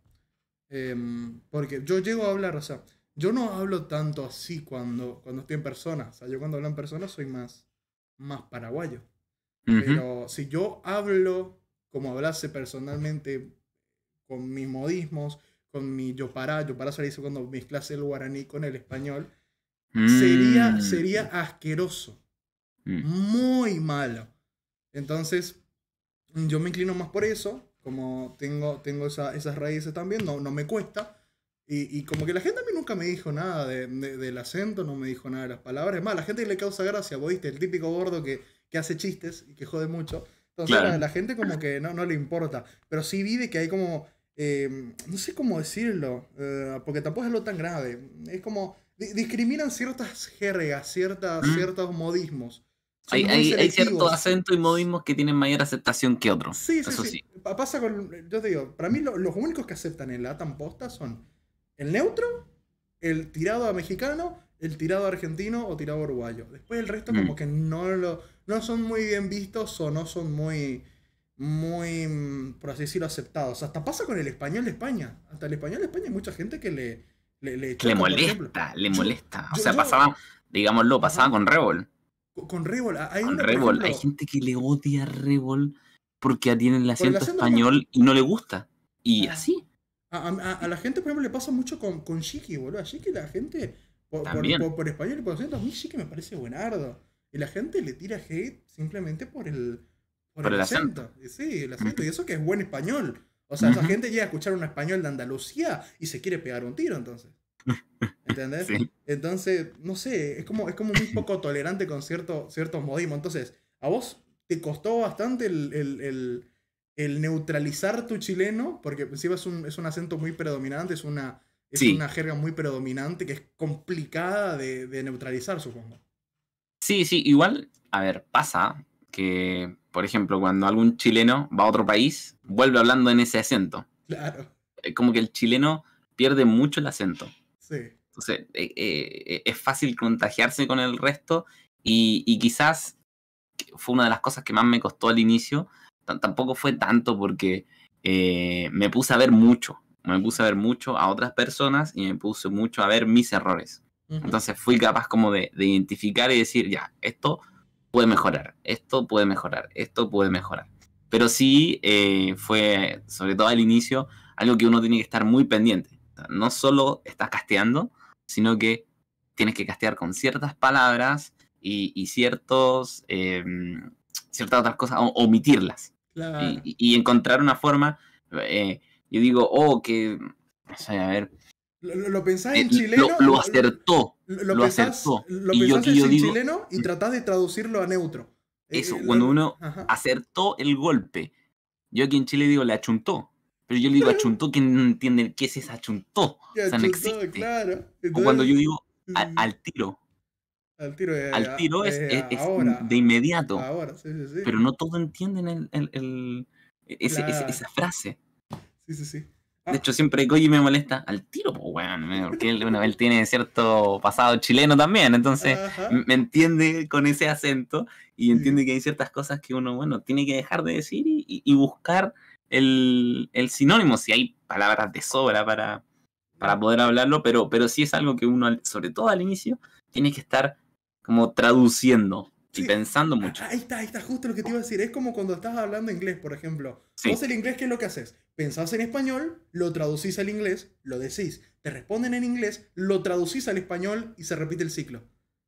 em, porque yo llego a hablar, o sea, yo no hablo tanto así cuando, cuando estoy en persona. O sea, yo cuando hablo en persona soy más, más paraguayo. Pero si yo hablo como hablase personalmente con mis modismos, con mi yo para, yo para se lo cuando Mezclase el guaraní con el español Sería, mm. sería asqueroso. Mm. Muy malo. Entonces, yo me inclino más por eso. Como tengo, tengo esa, esas raíces también, no, no me cuesta. Y, como que la gente a mí nunca me dijo nada de, del acento, no me dijo nada de las palabras. Es más, la gente le causa gracia, viste, el típico gordo que, hace chistes y que jode mucho. Entonces la, gente como que no, no le importa. Pero sí vive que hay como, eh, no sé cómo decirlo, eh, porque tampoco es lo tan grave. Es como discriminan ciertas jergas, ciertas, mm. ciertos modismos. Hay, cierto acento ciertos acentos y modismos que tienen mayor aceptación que otros. Sí, Eso sí. Pasa con, yo te digo, para mí los únicos que aceptan el la posta son el neutro, el tirado a mexicano, el tirado argentino o tirado a uruguayo. Después el resto como mm. que no, lo, no son muy bien vistos o no son muy, muy, mm, por así decirlo, aceptados. Hasta pasa con el español de España. Hasta el español de España hay mucha gente que le le, molesta, le molesta. O sea, pasaba, digámoslo, pasaba con Rebol. Con, Revol ah, hay gente que le odia a Rebol porque tiene el acento, español y no le gusta. Y ah. así. A, la gente, por ejemplo, le pasa mucho con, con Shiki, boludo. A Shiki la gente, por, español y por acento, a mí Shiki me parece buenardo. Y la gente le tira hate simplemente por el, por, el, acento. Sí, el mm. acento. Y eso que es buen español. O sea, esa gente llega a escuchar un español de Andalucía y se quiere pegar un tiro entonces. <laughs> ¿Entendés? Entonces, no sé, es como, es como muy poco tolerante con ciertos modismos. Entonces, a vos te costó bastante el, neutralizar tu chileno, porque encima es un, es un acento muy predominante, es una, una jerga muy predominante que es complicada de neutralizar, supongo. Sí, sí, igual, a ver, pasa que por ejemplo, cuando algún chileno va a otro país, vuelve hablando en ese acento. Claro. Es como que el chileno pierde mucho el acento. Sí. Entonces, eh, eh, es fácil contagiarse con el resto y, quizás fue una de las cosas que más me costó al inicio. tampoco fue tanto porque eh, me puse a ver mucho. Me puse a ver mucho a otras personas y me puse mucho a ver mis errores. Entonces fui capaz como de, de identificar y decir, ya, esto puede mejorar, esto puede mejorar, esto puede mejorar. Pero sí eh, fue, sobre todo al inicio, algo que uno tiene que estar muy pendiente. no solo estás casteando, sino que tienes que castear con ciertas palabras y, ciertos, eh, ciertas otras cosas, omitirlas. Y, encontrar una forma, eh, yo digo, oh, que, a ver, lo, lo pensás eh, en chileno. Lo, acertó. Lo, pensás, acertó. y en chileno y mm. tratás de traducirlo a neutro. Eh, Eso, eh, cuando uno acertó el golpe. Yo aquí en Chile digo, le achuntó. Pero yo le digo achuntó, que no entiende qué es ese achuntó. <laughs> O no existe. cuando yo digo al, tiro. Al tiro, al tiro es, de inmediato. Pero no todos entienden el, e, esa frase. Sí, sí, sí. De hecho, siempre Koji me molesta al tiro, porque él, bueno, él, tiene cierto pasado chileno también, entonces me entiende con ese acento y mm. entiende que hay ciertas cosas que uno, bueno, tiene que dejar de decir y, buscar el, sinónimo, si hay palabras de sobra para, para poder hablarlo, pero, pero sí es algo que uno, sobre todo al inicio, tiene que estar como traduciendo y pensando mucho. Ahí está, ahí está justo lo que te iba a decir. Es como cuando estás hablando inglés, por ejemplo. Vos el inglés, ¿qué es lo que haces? Pensás en español, lo traducís al inglés, lo decís. Te responden en inglés, lo traducís al español y se repite el ciclo.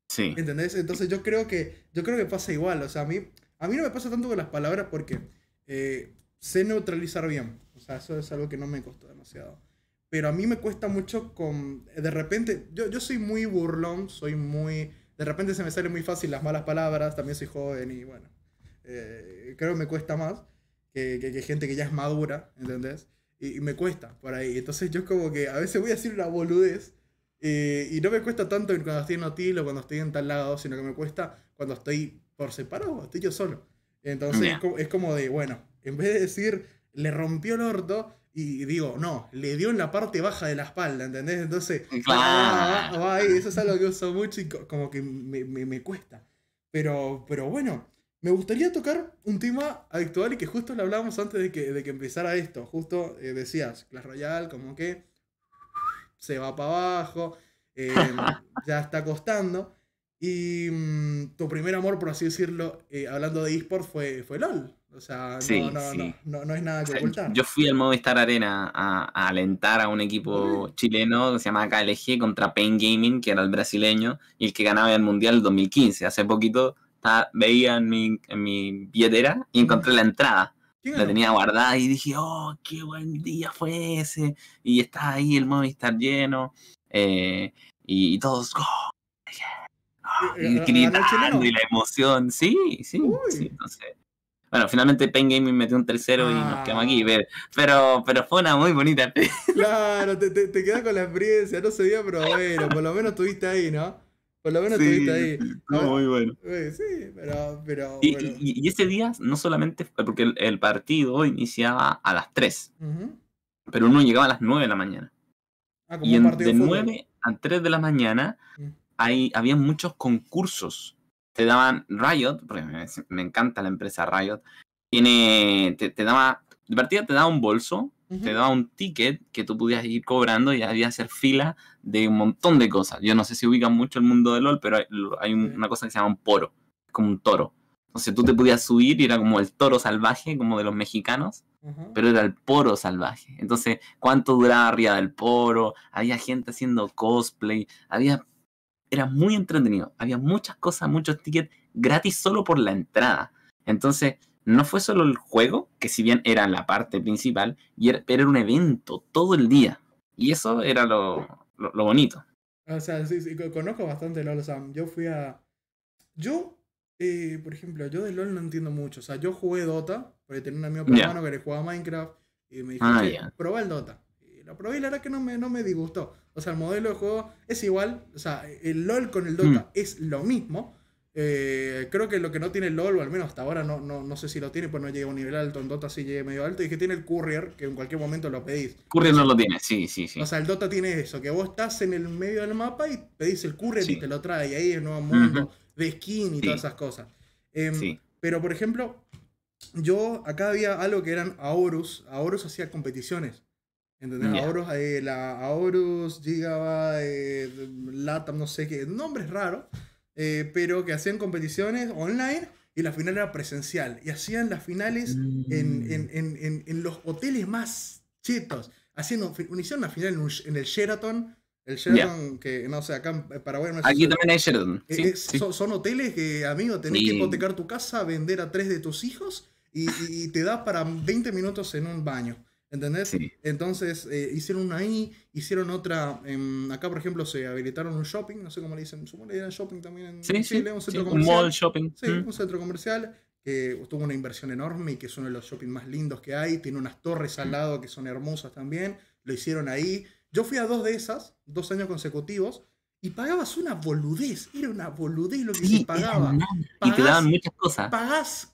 Sí. ¿Entendés? Entonces yo creo que, yo creo que pasa igual. O sea, a mí, a mí no me pasa tanto con las palabras porque eh, sé neutralizar bien. O sea, eso es algo que no me costó demasiado. Pero a mí me cuesta mucho con... De repente, yo, yo soy muy burlón, soy muy de repente se me salen muy fácil las malas palabras, también soy joven y bueno, eh, creo que me cuesta más que, gente que ya es madura, ¿entendés? Y, me cuesta por ahí. Entonces yo como que a veces voy a decir una boludez y no me cuesta tanto cuando estoy en hotel cuando estoy en tal lado, sino que me cuesta cuando estoy por separado estoy yo solo. Entonces es, como, es como de, bueno, en vez de decir le rompió el orto, y digo, no, le dio en la parte baja de la espalda, ¿entendés? Entonces, mm, eso es algo que uso mucho y como que me, me, cuesta. Pero, pero bueno, me gustaría tocar un tema actual y que justo lo hablábamos antes de que, de que empezara esto. Justo eh, decías, Clash Royale, como que se va para abajo, eh, <laughs> ya está costando. Y mm, tu primer amor, por así decirlo, eh, hablando de eSport, fue, fue LOL. O sea, sí, no, nada que ocultar. Yo fui al Movistar Arena a, alentar a un equipo chileno que se llama KLG contra Pain Gaming, que era el brasileño y el que ganaba el Mundial 2015. Hace poquito veía en mi, en billetera y encontré la entrada. La tenía guardada y dije, oh, qué buen día fue ese. Y está ahí el Movistar lleno. Eh, y, todos, oh, yeah, oh, eh, eh, y la emoción. Sí, sí, sí. Entonces, bueno, finalmente Pain Gaming metió un tercero y nos quedamos aquí, ah. pero, pero, fue una muy bonita. <laughs> Claro, te, te, con la experiencia, no se dio, pero bueno, por lo menos estuviste ahí, ¿no? Por lo menos tuviste estuviste ahí. muy bueno. Eh, sí, pero. pero y, bueno. y, ese día, no solamente fue porque el, partido iniciaba a las 3, pero uno llegaba a las 9 de la mañana. Ah, y de 9 a 3 de la mañana mm. hay, había muchos concursos te daban Riot, porque me, encanta la empresa Riot, tiene, te, te, daba, de te daba un bolso, te daba un ticket que tú podías ir cobrando y había hacer fila de un montón de cosas. Yo no sé si ubican mucho el mundo de LOL, pero hay, una cosa que se llama un poro, como un toro. O sea, tú te podías subir y era como el toro salvaje, como de los mexicanos, pero era el poro salvaje. Entonces, ¿cuánto duraba arriba del poro? Había gente haciendo cosplay, había era muy entretenido. Había muchas cosas, muchos tickets gratis solo por la entrada. Entonces, no fue solo el juego, que si bien era la parte principal, pero era un evento todo el día. Y eso era lo, bonito. O sea, sí, sí, conozco bastante LOL. O yo fui a. Yo, eh, por ejemplo, yo de LOL no entiendo mucho. O sea, yo jugué Dota, porque tenía un amigo que le jugaba Minecraft, y me dijo, ah, el Dota. Pero la verdad que no me, no me disgustó. O sea, el modelo de juego es igual. O sea, el LOL con el Dota mm. es lo mismo. Eh, creo que lo que no tiene el LOL, o al menos hasta ahora no, no, sé si lo tiene, pues no llega a un nivel alto. En Dota sí llega medio alto. Y que tiene el Courier, que en cualquier momento lo pedís. Courier no lo tiene, sí, sí, sí. O sea, el Dota tiene eso, que vos estás en el medio del mapa y pedís el Courier y te lo trae. Y ahí es nuevo mundo de skin y todas esas cosas. Em, pero, por ejemplo, yo acá había algo que eran Aorus. Aorus hacía competiciones. ¿Entendés? Aorus, eh, la Aorus, Gigabyte, eh, Latam, no sé qué, nombres raros, eh, pero que hacían competiciones online y la final era presencial. Y hacían las finales en, mm. en, en, en, los hoteles más chetos. Haciendo, hicieron la final en, el Sheraton. El Sheraton, que no sé, acá en Paraguay Aquí también hay Sheraton. Eh, son, hoteles que, amigo, tenés que hipotecar tu casa, vender a tres de tus hijos y, y te das para 20 minutos en un baño. ¿Entendés? Entonces eh, hicieron una ahí, hicieron otra. Em, acá, por ejemplo, se habilitaron un shopping, no sé cómo le dicen, supongo que era shopping también en Chile, un centro comercial. mall shopping. Sí, mm. un centro comercial que tuvo una inversión enorme y que es uno de los shoppings más lindos que hay. Tiene unas torres al mm. lado que son hermosas también. Lo hicieron ahí. Yo fui a dos de esas, dos años consecutivos, y pagabas una boludez. Era una boludez lo que se pagaba. y te daban muchas cosas. Pagás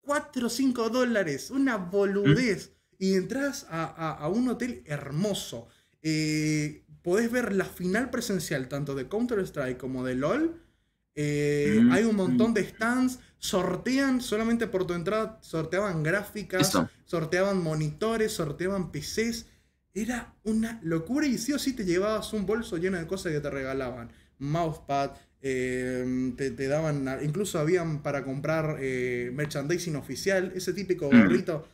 4 o 5 dólares, una mm. boludez y entras a, un hotel hermoso. Eh, podés ver la final presencial tanto de Counter-Strike como de LOL. Eh, mm, hay un montón mm. de stands, sortean solamente por tu entrada, sorteaban gráficas, sorteaban monitores, sorteaban PCs. Era una locura y sí o sí te llevabas un bolso lleno de cosas que te regalaban. Mousepad, em, te, daban, incluso habían para comprar eh, merchandising oficial, ese típico mm. gorrito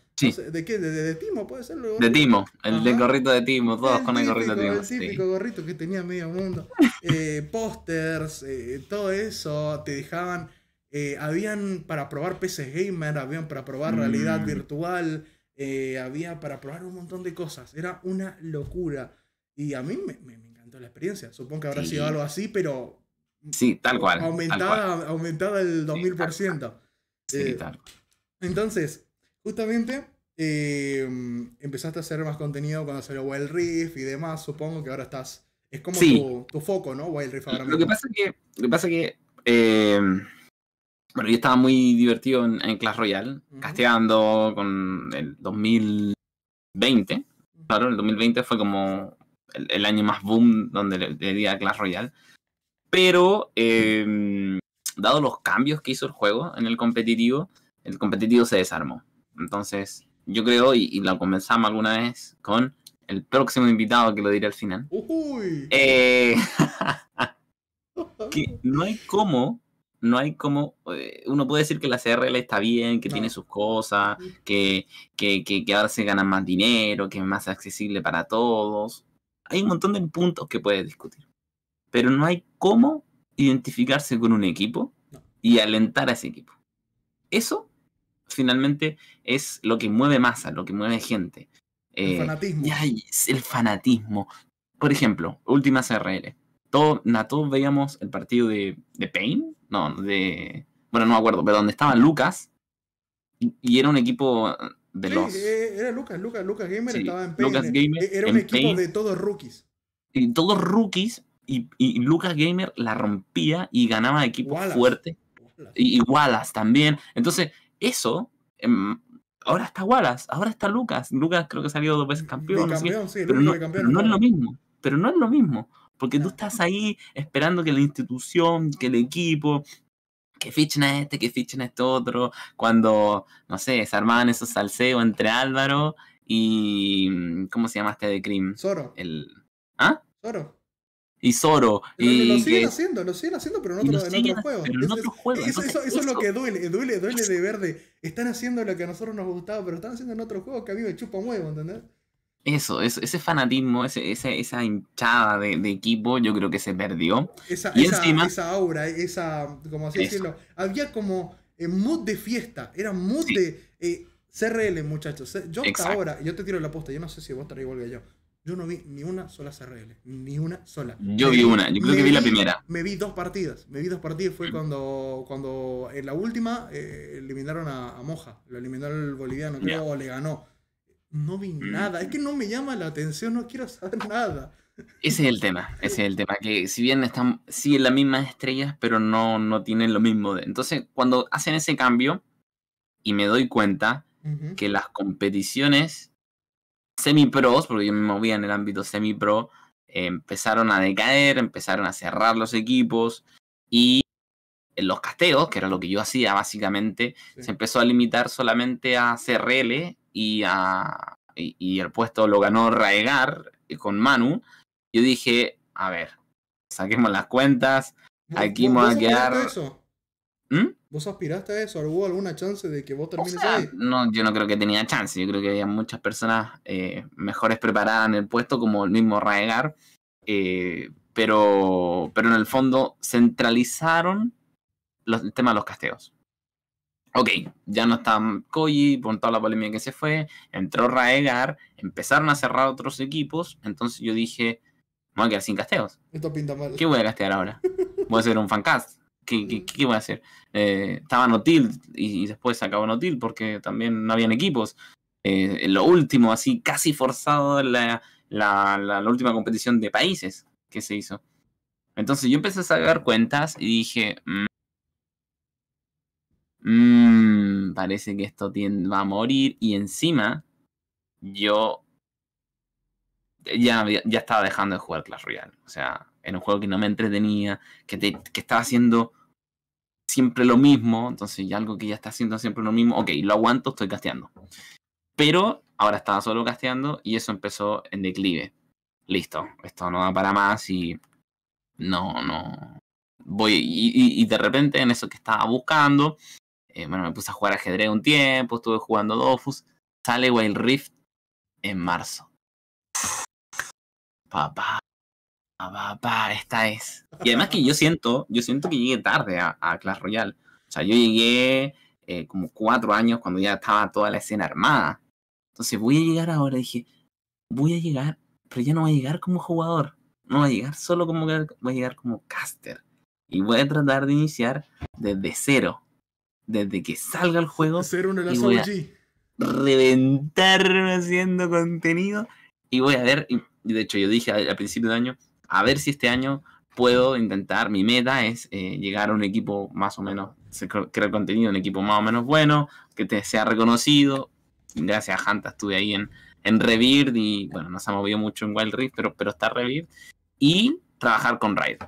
¿De qué? ¿De, Timo puede ser? De Timo, el gorrito de Timo, todos con el gorrito de Timo. El típico gorrito que tenía medio mundo. <laughs> Eh, pósters, eh, todo eso, te dejaban. Eh, habían para probar PC Gamer, habían para probar realidad mm. virtual, había para probar un montón de cosas. Era una locura. Y a mí me, encantó la experiencia. Supongo que habrá sido algo así, pero. Sí, tal cual. Aumentaba el 2000%. Sí, tal. Entonces, Justamente eh, empezaste a hacer más contenido cuando salió Wild Rift y demás, supongo que ahora estás... Es como tu, foco, ¿no? Wild Rift ahora mismo. Lo que pasa que, que, eh, bueno, yo estaba muy divertido en, Clash Royale, casteando con el 2020. Claro, el 2020 fue como el, año más boom donde le, di a Clash Royale. Pero, em, dado los cambios que hizo el juego en el competitivo, el competitivo se desarmó. Entonces, yo creo, y, la comenzamos alguna vez con el próximo invitado que lo diré al final. Eh, <laughs> que no hay cómo, no hay cómo, eh, uno puede decir que la CRL está bien, que tiene sus cosas, que, que, que, que, ahora se gana más dinero, que es más accesible para todos. Hay un montón de puntos que puedes discutir, pero no hay cómo identificarse con un equipo y alentar a ese equipo. Eso finalmente es lo que mueve masa, lo que mueve gente. el eh, fanatismo. el fanatismo. Por ejemplo, últimas RL. Todo, todos veíamos el partido de, de Payne, no, de... Bueno, no me acuerdo, pero donde estaba Lucas y, era un equipo de los... Eh, era Lucas, Lucas, Gamer estaba en Payne. Eh, era un equipo de todos rookies. Y todos rookies y, Lucas Gamer la rompía y ganaba equipos fuertes. Y, y también. Entonces, eso, em, ahora está Wallace, ahora está Lucas. Lucas creo que salió dos veces campeón. pero no, es lo mismo, pero no es lo mismo. Porque tú estás ahí esperando que la institución, que el equipo, que fichen a este, que fichen a este otro. Cuando, no sé, se armaban esos salseos entre Álvaro y. ¿Cómo se llamaste de Cream? Zoro. El, ¿Ah? Zoro y Zoro. lo siguen haciendo, lo siguen haciendo, pero en, otro, en otros juegos. Eso, es lo que duele, duele, duele de verde. Están haciendo lo que a nosotros nos gustaba, pero están haciendo en otros juegos que a mí me chupa un huevo, ¿entendés? Eso, ese fanatismo, ese, esa, hinchada de, equipo, yo creo que se perdió. Esa, y esa, encima, esa aura, esa, como así decirlo, había como eh, mood de fiesta, era mood de eh, CRL, muchachos. Yo hasta ahora, yo te tiro la posta, yo no sé si vos te igual que yo. Yo no vi ni una sola CRL, ni una sola. Yo vi una, yo creo que vi, la primera. Me vi dos partidas, me vi dos partidas. Fue cuando, cuando en la última eh, eliminaron a, Moja, lo eliminó el boliviano, creo, le ganó. No vi mm. nada, es que no me llama la atención, no quiero saber <laughs> nada. Ese es el tema, ese es el tema, que si bien están, siguen las mismas estrellas, pero no, no tienen lo mismo. De, entonces, cuando hacen ese cambio, y me doy cuenta que las competiciones semi-pros, porque yo me movía en el ámbito semi-pro, empezaron a decaer, empezaron a cerrar los equipos y eh, los casteos, que era lo que yo hacía básicamente, se empezó a limitar solamente a CRL y, a, y, el puesto lo ganó Raegar eh, con Manu. Yo dije, a ver, saquemos las cuentas, aquí vamos a quedar... Eso? ¿Mm? ¿Vos aspiraste a eso? ¿Hubo alguna chance de que vos termines ahí? No, yo no creo que tenía chance. Yo creo que había muchas personas eh, mejores preparadas en el puesto, como el mismo Raegar. Eh, pero, pero en el fondo centralizaron el tema de los casteos. Ok, ya no está Koji por toda la polémica que se fue, entró Raegar, empezaron a cerrar otros equipos, entonces yo dije, me voy a quedar sin casteos. Esto pinta mal. ¿Qué voy a castear ahora? Voy a hacer un fancast. ¿qué, qué, iba a hacer? Eh, estaba Notil y, y, después acabó Notil porque también no habían equipos. Eh, lo último, así casi forzado, la, la, última competición de países que se hizo. Entonces yo empecé a sacar cuentas y dije, mm, mm, parece que esto va a morir. Y encima, yo ya, ya estaba dejando de jugar Clash Royale. O sea, era un juego que no me entretenía, que, que estaba haciendo siempre lo mismo, entonces ya algo que ya está haciendo siempre lo mismo, ok, lo aguanto, estoy casteando. Pero ahora estaba solo casteando y eso empezó en declive. Listo, esto no da para más y no, no. Voy y, de repente en eso que estaba buscando, eh, bueno, me puse a jugar ajedrez un tiempo, estuve jugando Dofus, sale Wild Rift en marzo. Papá, papá ah, esta es. Y además que yo siento, yo siento que llegué tarde a, Clash Royale. O sea, yo llegué eh, como cuatro años cuando ya estaba toda la escena armada. Entonces voy a llegar ahora, dije, voy a llegar, pero ya no voy a llegar como jugador. No voy a llegar solo como voy a llegar como caster. Y voy a tratar de iniciar desde cero. Desde que salga el juego. y reventarme haciendo contenido. Y voy a ver. de hecho, yo dije al principio de año a ver si este año puedo intentar, mi meta es eh, llegar a un equipo más o menos, crear contenido, un equipo más o menos bueno, que te sea reconocido. Gracias a Hanta estuve ahí en, en y bueno, no se ha movido mucho en Wild Rift, pero, pero está Rebirth, Y trabajar con Riot.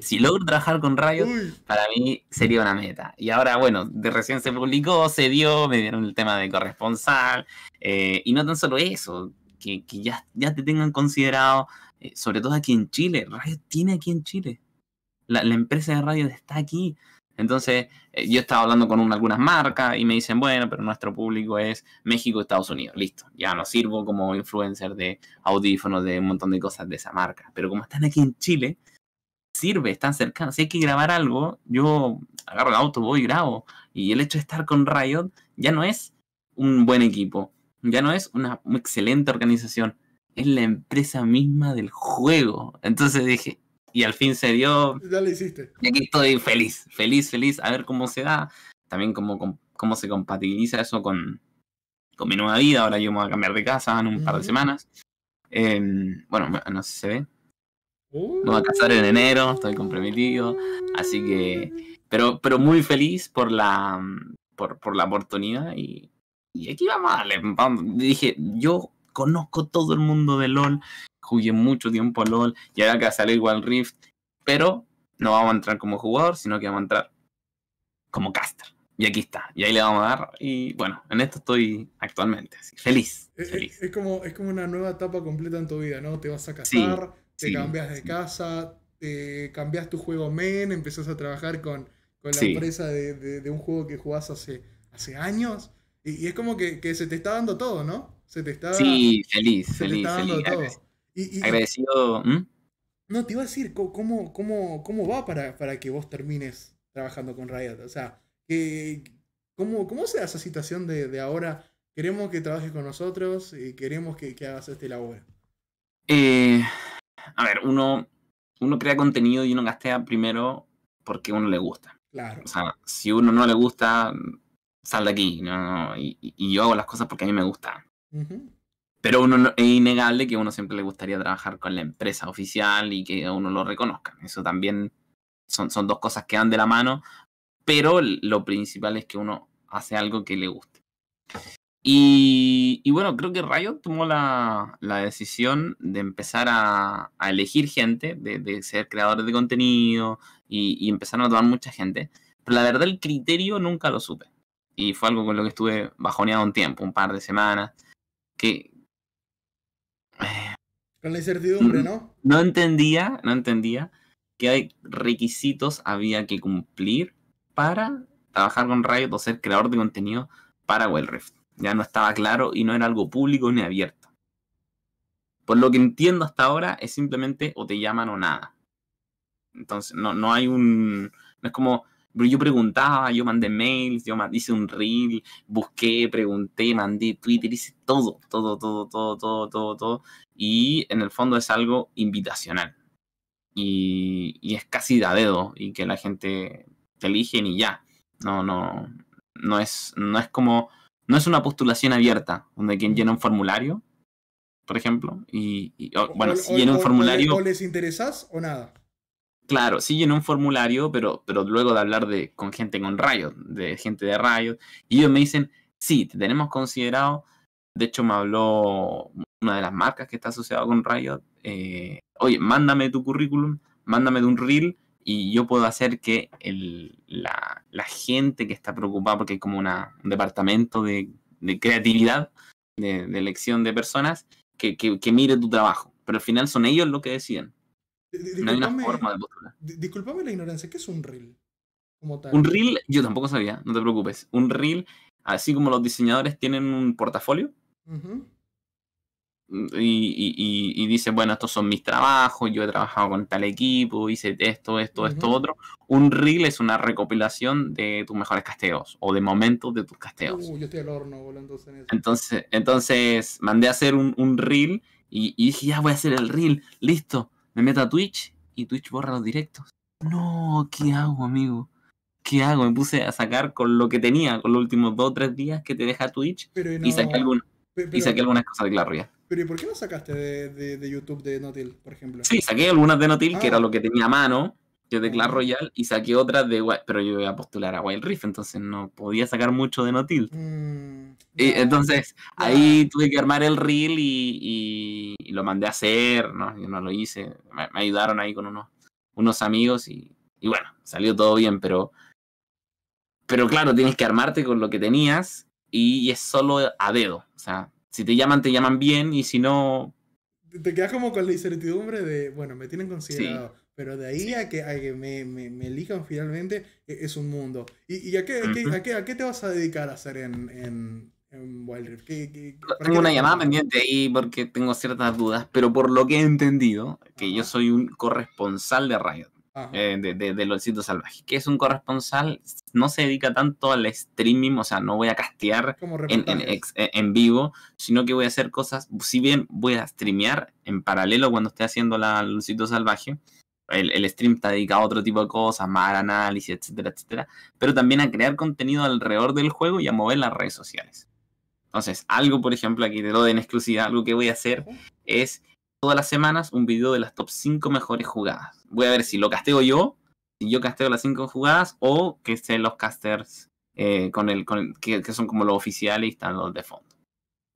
Si logro trabajar con Riot, para mí sería una meta. Y ahora, bueno, de recién se publicó, se dio, me dieron el tema de corresponsal. Eh, y no tan solo eso, que, que ya, ya te tengan considerado eh, sobre todo aquí en Chile. Radio tiene aquí en Chile. La, empresa de radio está aquí. Entonces, eh, yo estaba hablando con algunas marcas y me dicen, bueno, pero nuestro público es México, Estados Unidos. Listo, ya no sirvo como influencer de audífonos, de un montón de cosas de esa marca. Pero como están aquí en Chile, sirve, están cercanos. Si hay que grabar algo, yo agarro el auto, voy y grabo. Y el hecho de estar con Riot ya no es un buen equipo, ya no es una excelente organización, es la empresa misma del juego. Entonces dije, y al fin se dio. Ya lo hiciste. Y aquí estoy feliz, feliz, feliz. A ver cómo se da. También cómo, cómo se compatibiliza eso con, mi nueva vida. Ahora yo me voy a cambiar de casa en un par de semanas. Em, bueno, no sé si se ve. Uh. Me voy a casar en enero, estoy comprometido. Así que. Pero, pero muy feliz por la, por, la oportunidad y, aquí vamos Dije, yo conozco todo el mundo de LOL, jugué mucho tiempo a LOL y ahora que va a salir igual Rift, pero no vamos a entrar como jugador, sino que vamos a entrar como caster. Y aquí está, y ahí le vamos a dar. Y bueno, en esto estoy actualmente, feliz. Es, como, es como una nueva etapa completa en tu vida, ¿no? Te vas a casar, te cambias de casa, te cambias tu juego main empezás a trabajar con, la empresa de, un juego que jugás hace, hace años. Y, es como que se te está dando todo, ¿no? Sí, feliz, feliz, feliz. Agradecido. No, te iba a decir, ¿cómo, cómo, va para, que vos termines trabajando con Riot? O sea, ¿cómo, ¿cómo se da esa situación de, ahora? Queremos que trabajes con nosotros y queremos que, hagas este labor. Eh, a ver, uno, uno crea contenido y uno gastea primero porque uno le gusta. Claro. O sea, si uno no le gusta, sal de aquí. ¿no? Y, y, yo hago las cosas porque a mí me gusta. Pero uno es innegable que a uno siempre le gustaría trabajar con la empresa oficial y que a uno lo reconozca Eso también son, dos cosas que dan de la mano, pero lo principal es que uno hace algo que le guste. Y, bueno, creo que Riot tomó la, decisión de empezar a, elegir gente, de, ser creadores de contenido y, y empezaron a tomar mucha gente. Pero la verdad el criterio nunca lo supe. Y fue algo con lo que estuve bajoneado un tiempo, un par de semanas con la mm, incertidumbre, ¿no? No entendía, no entendía hay requisitos había que cumplir para trabajar con Riot o ser creador de contenido para Wild Ya no estaba claro y no era algo público ni abierto. Por lo que entiendo hasta ahora es simplemente o te llaman o nada. Entonces no, no hay un... No es como pero yo preguntaba, yo mandé mails, yo hice un reel, busqué, pregunté, mandé Twitter, hice todo, todo, todo, todo, todo, todo, todo. Y en el fondo es algo invitacional. Y, es casi de a dedo y que la gente te elige y ya. No, no, no es, no es como, no es una postulación abierta donde quien llena un formulario, por ejemplo, y, oh, bueno, si llena un formulario. les interesas o nada? Claro, sí llenó un formulario, pero, pero luego de hablar de, con gente con Riot, de gente de Riot, y ellos me dicen, sí, te tenemos considerado. De hecho, me habló una de las marcas que está asociada con Riot. Eh, Oye, mándame tu currículum, mándame un reel y yo puedo hacer que la, gente que está preocupada, porque es como una, un departamento de, creatividad, de, elección de personas, que, que mire tu trabajo. Pero al final son ellos los que deciden. Disculpame la ignorancia, ¿qué es un reel? Un reel, yo tampoco sabía, no te preocupes. Un reel, así como los diseñadores tienen un portafolio. y, y, dice, bueno, estos son mis trabajos, yo he trabajado con tal equipo, hice esto, esto, esto, otro. Un reel es una recopilación de tus mejores casteos o de momentos de tus casteos. Uh, yo estoy al horno, volando Entonces, entonces mandé a hacer un, reel y, y dije, ya voy a hacer el reel, listo me meto a Twitch y Twitch borra los directos. No, ¿qué hago, amigo? ¿Qué hago? Me puse a sacar con lo que tenía, con los últimos dos o tres días que te deja Twitch y saqué, alguna, y saqué algunas cosas de claro Pero ¿y por qué no sacaste de, YouTube de Notil, por ejemplo? Sí, saqué algunas de Notil, que ah. era lo que tenía a mano, de Clash Royale y saqué otra de Wild, pero yo iba a postular a Wild Rift, entonces no podía sacar mucho de Notil. Mm, y entonces ahí tuve que armar el reel y, lo mandé a hacer, ¿no? Yo no lo hice, me, ayudaron ahí con unos, unos amigos y, bueno, salió todo bien, pero, pero claro, tienes que armarte con lo que tenías y, es solo a dedo, o sea, si te llaman, te llaman bien y si no... Te quedas como con la incertidumbre de, bueno, me tienen considerado. Pero de ahí a que, me, me, me, elijan finalmente e, es un mundo. ¿Y, y a, qué, a, qué, te vas a dedicar a hacer en, en, en Wild Rift? tengo una llamada pendiente ahí porque tengo ciertas dudas, pero por lo que he entendido, que yo soy un corresponsal de Riot. Eh, de, de, de, los sitios salvajes, que es un corresponsal, no se dedica tanto al streaming, o sea, no voy a castear en, en, eh, en, vivo, sino que voy a hacer cosas, si bien voy a streamear en paralelo cuando esté haciendo la Lucito Salvaje, el, stream está dedicado a otro tipo de cosas, más análisis, etcétera, etcétera, pero también a crear contenido alrededor del juego y a mover las redes sociales. Entonces, algo, por ejemplo, aquí te lo doy en exclusiva, algo que voy a hacer es todas las semanas un video de las top 5 mejores jugadas. Voy a ver si lo castigo yo, si yo casteo las 5 jugadas o que estén los casters eh, con el, que, son como los oficiales y están los de fondo.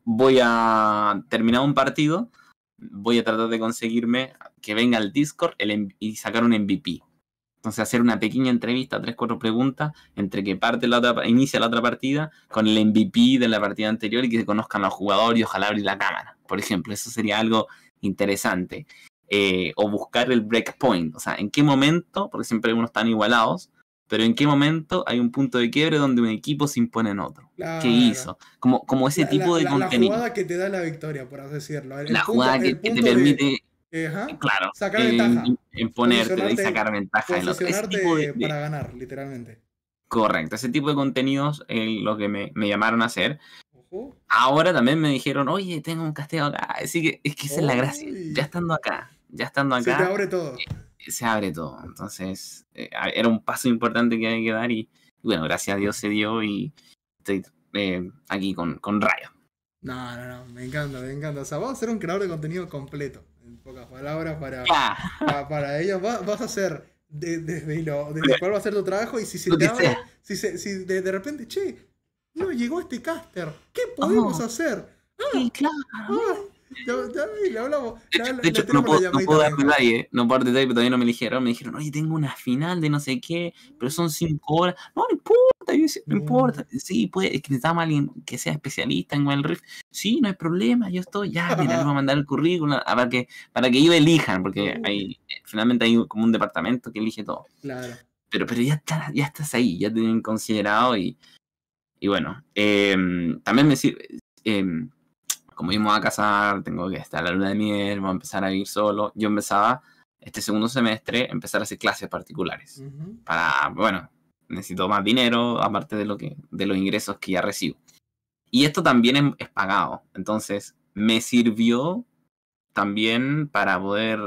Voy a terminar un partido voy a tratar de conseguirme que venga al Discord y sacar un MVP. Entonces hacer una pequeña entrevista, tres, cuatro preguntas, entre que parte la otra, inicia la otra partida con el MVP de la partida anterior y que se conozcan los jugadores y ojalá abrir la cámara, por ejemplo. Eso sería algo interesante. Eh, o buscar el breakpoint, o sea, en qué momento, porque siempre uno están igualados, pero en qué momento hay un punto de quiebre donde un equipo se impone en otro. ¿Qué hizo? Como, como ese tipo de contenido. La jugada que te da la victoria, por así decirlo. la jugada que, te permite claro, sacar eh, ventaja. Imponerte y sacar ventaja. En de, para ganar, literalmente. Correcto, ese tipo de contenidos es lo que me, llamaron a hacer. Ahora también me dijeron, oye, tengo un casteo acá. Así que es que esa es la gracia. Ya estando acá, ya estando acá. Se abre todo. Eh, se abre todo. Entonces, eh, era un paso importante que había que dar y, bueno, gracias a Dios se dio y estoy eh, aquí con, con Raya. No, no, no, me encanta, me encanta. O sea, vas a ser un creador de contenido completo, en pocas palabras, para, ah. para, ellos. Vas, a ser desde, lo, desde cuál va a ser tu trabajo y si se si, si de, repente, che, no llegó este caster, ¿qué oh. podemos hacer? Ah, claro. Ah, de hecho, no puedo, no puedo dar no puedo dar detalle, pero también no me eligieron. Me dijeron, oye, tengo una final de no sé qué, pero son cinco horas. No, no importa, no importa. Mm. Sí, puede, que necesitamos a alguien que sea especialista en el Rift. Sí, no hay problema, yo estoy, ya, mira, les voy a mandar el currículum a, para que, para que ellos elijan, porque oh. hay, eh, finalmente hay como un departamento que elige todo. Claro. Pero, pero ya, ya estás ahí, ya te tienen considerado y, y bueno, em, también me sirve. Em, como íbamos a casar, tengo que estar a la luna de miel, voy a empezar a vivir solo. Yo empezaba este segundo semestre, empezar a hacer clases particulares. Para, bueno, necesito más dinero, aparte de, lo que, de los ingresos que ya recibo. Y esto también es, pagado. Entonces, me sirvió también para poder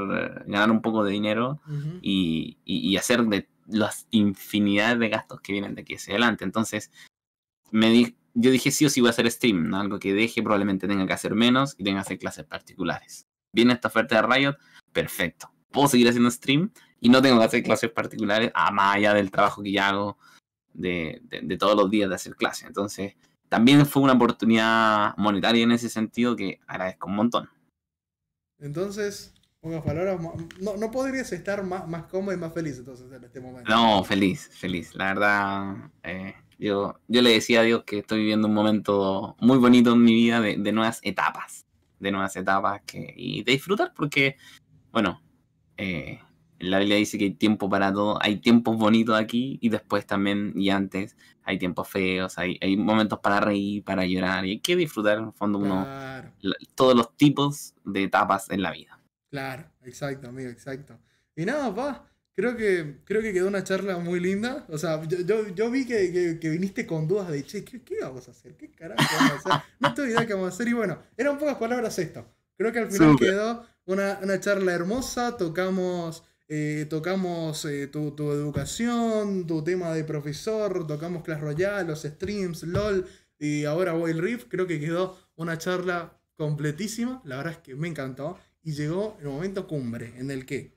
ganar un poco de dinero y, y, hacer de las infinidades de gastos que vienen de aquí hacia adelante. Entonces, me di, yo dije sí o sí voy a hacer stream, Algo que deje, probablemente tenga que hacer menos y tenga que hacer clases particulares. Viene esta oferta de Riot, perfecto. Puedo seguir haciendo stream y no tengo que hacer clases particulares, a más allá del trabajo que ya hago de, todos los días de hacer clases. Entonces, también fue una oportunidad monetaria en ese sentido que agradezco un montón. Entonces, no, no podrías estar más, más cómodo y más feliz entonces en este momento. No, feliz, feliz. La verdad, eh, yo, le decía a Dios que estoy viviendo un momento muy bonito en mi vida de, nuevas etapas, de nuevas etapas que, y de disfrutar porque, bueno, eh, la Biblia dice que hay tiempo para todo, hay tiempos bonitos aquí y después también y antes hay tiempos feos, hay, momentos para reír, para llorar y hay que disfrutar en el fondo uno todos los tipos de etapas en la vida. Claro, exacto, amigo, exacto. Y nada, va Creo que, creo que quedó una charla muy linda. O sea, yo, vi que, viniste con dudas de, che, ¿qué, vamos a hacer? ¿Qué carajo vamos a hacer? No tengo idea qué vamos a hacer. Y bueno, eran pocas palabras esto. Creo que al final quedó una, charla hermosa. Tocamos, eh, tocamos eh, tu, tu, educación, tu tema de profesor, tocamos Clash Royale, los streams, LOL y ahora Wild Rift. Creo que quedó una charla completísima. La verdad es que me encantó. Y llegó el momento cumbre en el que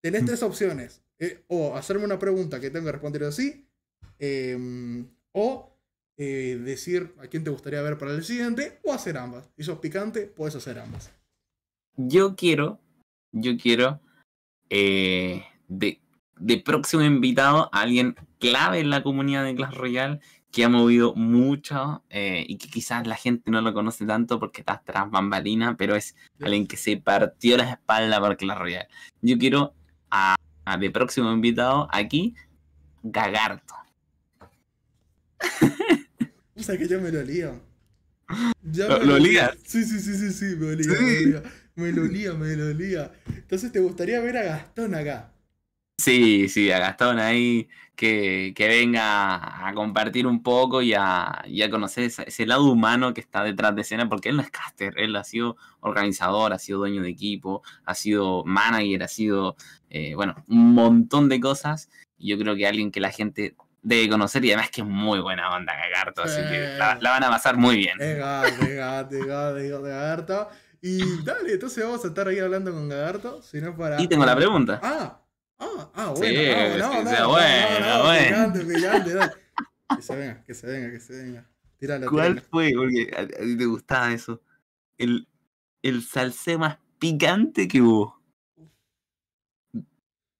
tenés tres opciones. Eh, o hacerme una pregunta que tengo que responder así, em, o eh, decir a quién te gustaría ver para el siguiente, o hacer ambas. Si sos picante, puedes hacer ambas. Yo quiero, yo quiero eh, de, próximo invitado a alguien clave en la comunidad de Clash Royale que ha movido mucho y que quizás la gente no lo conoce tanto porque está tras bambalina, pero es alguien que se partió la espalda por Clash Royale. Yo quiero a mi próximo invitado aquí, Gagarto. <laughs> O sea que yo me lo lío. ¿Lo, me lo olía? Sí, sí, sí, sí, sí, me lo ¿Sí? Me, lo olía me lo olía. Entonces, ¿te gustaría ver a Gastón acá? Sí, sí, a Gastón ahí que, que venga a compartir un poco y a, conocer ese, lado humano que está detrás de escena, porque él no es caster, él ha sido organizador, ha sido dueño de equipo, ha sido manager, ha sido, eh, bueno, un montón de cosas. yo creo que alguien que la gente debe conocer y además que es muy buena onda Gagarto, así que la, van a pasar muy bien. Venga, Gagarto. Y dale, entonces vamos a estar ahí hablando con Gagarto, si sino para... Y tengo la pregunta. Ah, Ah, ah, bueno. bueno, Que se venga, que se venga, que se venga. ¿Cuál fue? Porque a, ti te gustaba eso. El, el salsé más picante que hubo.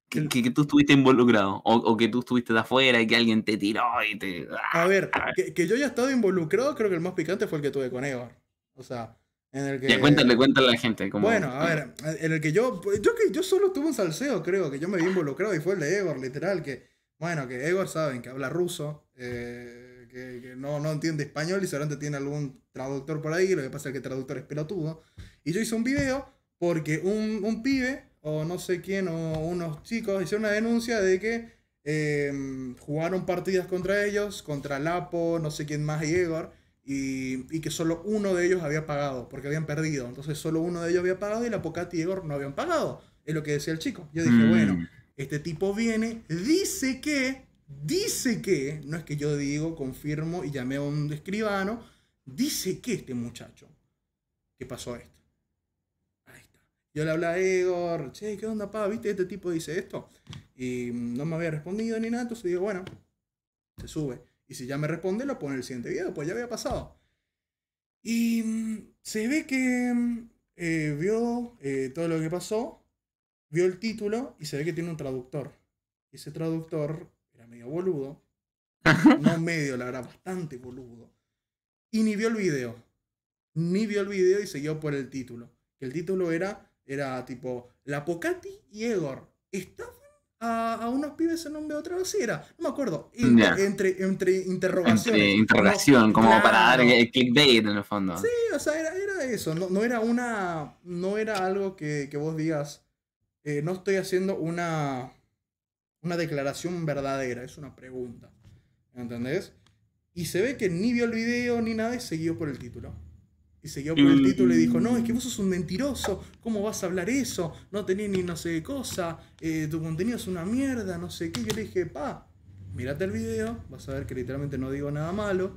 Que, tú estuviste involucrado o, o, que tú estuviste de afuera y que alguien te tiró y te... a ver, ah. Que, yo haya estado involucrado, creo que el más picante fue el que tuve con Eva. O sea, en el que, ya cuéntale, cuéntale a la gente. bueno, a ver, en el que yo, yo yo solo tuve un salseo, creo, que yo me vi involucrado y fue el de Egor, literal, que, bueno, que Egor saben que habla ruso, eh, que, que, no, no entiende español y seguramente tiene algún traductor por ahí, lo que pasa es que el traductor es pelotudo. Y yo hice un video porque un, un pibe, o no sé quién, o unos chicos, hicieron una denuncia de que eh, jugaron partidas contra ellos, contra Lapo, no sé quién más y Egor y, que solo uno de ellos había pagado porque habían perdido. Entonces solo uno de ellos había pagado y la Pocati y Egor no habían pagado. Es lo que decía el chico. Yo dije, mm. bueno, este tipo viene, dice que, dice que, no es que yo digo, confirmo y llamé a un escribano, dice que este muchacho, que pasó esto. Ahí está. Yo le hablé a Egor, che, ¿qué onda, pa? ¿Viste? Este tipo dice esto. Y mm, no me había respondido ni nada, entonces digo, bueno, se sube. Y si ya me responde, lo pone en el siguiente video, pues ya había pasado. Y mm, se ve que mm, eh, vio eh, todo lo que pasó, vio el título y se ve que tiene un traductor. ese traductor era medio boludo. <laughs> No medio, la verdad, bastante boludo. Y ni vio el video. Ni vio el video y siguió por el título. que El título era, era tipo, La Pocati y Egor. ¿Estafa a, unos pibes en nombre de otra era No me acuerdo. Entre, entre interrogación, como para dar el clickbait en el fondo. Sí, o sea, era, eso. No, era una. No era algo que, vos digas. Eh, no estoy haciendo una. Una declaración verdadera. Es una pregunta. ¿Entendés? Y se ve que ni vio el video ni nada y seguido por el título. Y se por el título y dijo, no, es que vos sos un mentiroso, ¿cómo vas a hablar eso? No tenés ni no sé qué cosa, eh, tu contenido es una mierda, no sé qué. Yo le dije, pa, mirate el video, vas a ver que literalmente no digo nada malo,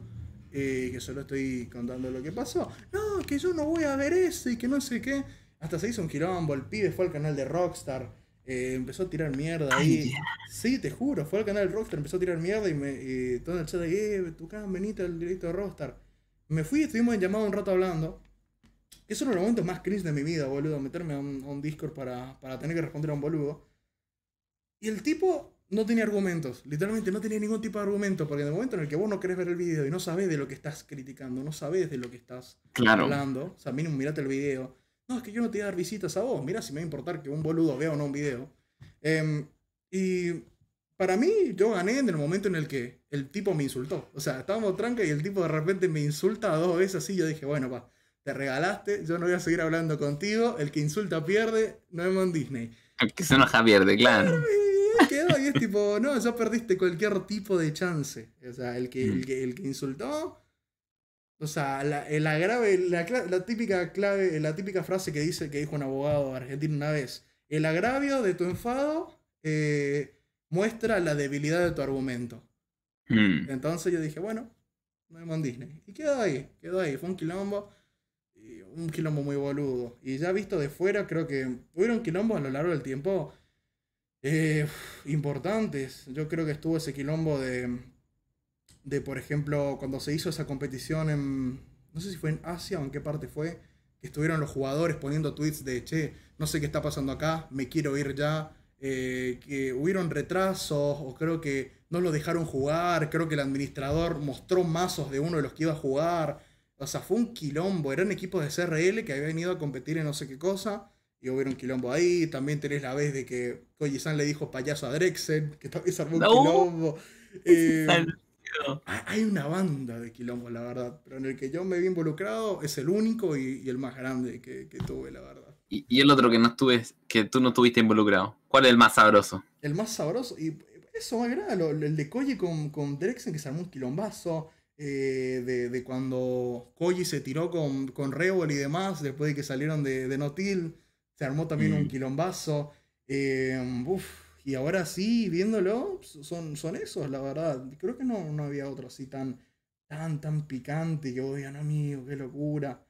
eh, que solo estoy contando lo que pasó. No, que yo no voy a ver eso y que no sé qué. Hasta se hizo un quilombo, el pibe fue al canal de Rockstar, eh, empezó a tirar mierda ahí. Sí, te juro, fue al canal de Rockstar, empezó a tirar mierda y me, todo el chat de, eh, tu can, venite al directo de Rockstar. Me fui, estuvimos en llamada un rato hablando. Es uno de los momentos más cringe de mi vida, boludo. Meterme a un, un Discord para, para, tener que responder a un boludo. Y el tipo no tenía argumentos. Literalmente no tenía ningún tipo de argumento. Porque en el momento en el que vos no querés ver el video y no sabés de lo que estás criticando, no sabés de lo que estás hablando. O sea, mínimo, mirate el video. No, es que yo no te voy a dar visitas a vos. Mira si me va a importar que un boludo vea o no un video. Em, y para mí, yo gané en el momento en el que el tipo me insultó. O sea, estábamos tranca y el tipo de repente me insulta dos veces así. Yo dije, bueno, pa, te regalaste, yo no voy a seguir hablando contigo. El que insulta pierde, no es Mon Disney. El que se enoja pierde, claro. Y quedó y es tipo, no, ya perdiste cualquier tipo de chance. O sea, el que, el mm. que, insultó. O sea, la, eh, la, la, típica clave, la típica frase que dice que dijo un abogado argentino una vez. El agravio de tu enfado. Eh, muestra la debilidad de tu argumento. Hmm. Entonces yo dije, bueno, no es en Disney. Y quedó ahí, quedó ahí. Fue un quilombo, un quilombo muy boludo. Y ya visto de fuera, creo que hubieron quilombos a lo largo del tiempo eh, importantes. Yo creo que estuvo ese quilombo de, de, por ejemplo, cuando se hizo esa competición en, no sé si fue en Asia o en qué parte fue, que estuvieron los jugadores poniendo tweets de, che, no sé qué está pasando acá, me quiero ir ya eh, que hubieron retrasos o creo que no lo dejaron jugar, creo que el administrador mostró mazos de uno de los que iba a jugar. O sea, fue un quilombo. Eran equipos de CRL que habían venido a competir en no sé qué cosa y hubo un quilombo ahí. También tenés la vez de que koji le dijo payaso a Drexel, que también se armó un quilombo. <laughs> Eh, hay una banda de quilombos, la verdad, pero en el que yo me vi involucrado es el único y, el más grande que tuve, la verdad. Y, el otro que no estuve, que tú no estuviste involucrado. ¿Cuál es el más sabroso? El más sabroso, y eso más grave, el de Koji con, con Drexen que se armó un quilombazo. Eh, de, cuando Koji se tiró con, con y demás, después de que salieron de, de Notil, se armó también un mm. quilombazo. Eh, y ahora sí, viéndolo, son, son esos, la verdad. Creo que no, había otro así tan, tan, tan picante que vos no, amigo, qué locura.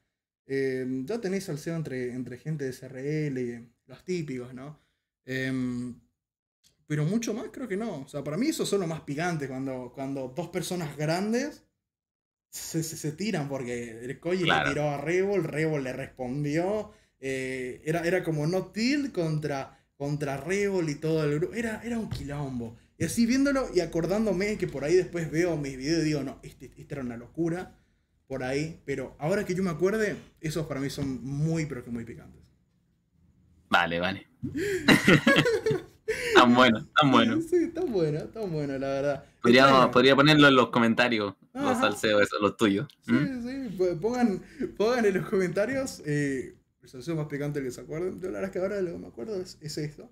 Em, ya tenéis salseo entre, entre gente de SRL, los típicos, ¿no? Em, pero mucho más creo que no. O sea, para mí eso son lo más picante cuando, cuando dos personas grandes se, se, tiran porque el Koji le tiró a Revol Revol le respondió. Eh, era, era como no contra, contra y todo el grupo. Era, era un quilombo. Y así viéndolo y acordándome que por ahí después veo mis videos y digo, no, esta este era una locura por ahí. Pero ahora que yo me acuerde, esos para mí son muy, pero que muy picantes. Vale, vale. <laughs> tan bueno, tan bueno. Sí, tan bueno, tan bueno, la verdad. Podría, podría ponerlo en los comentarios, los salseos, los tuyos. Sí, sí, pongan, pongan en los comentarios eh, el salseo más picante que se acuerden. Yo la verdad es que ahora lo que me acuerdo es, esto.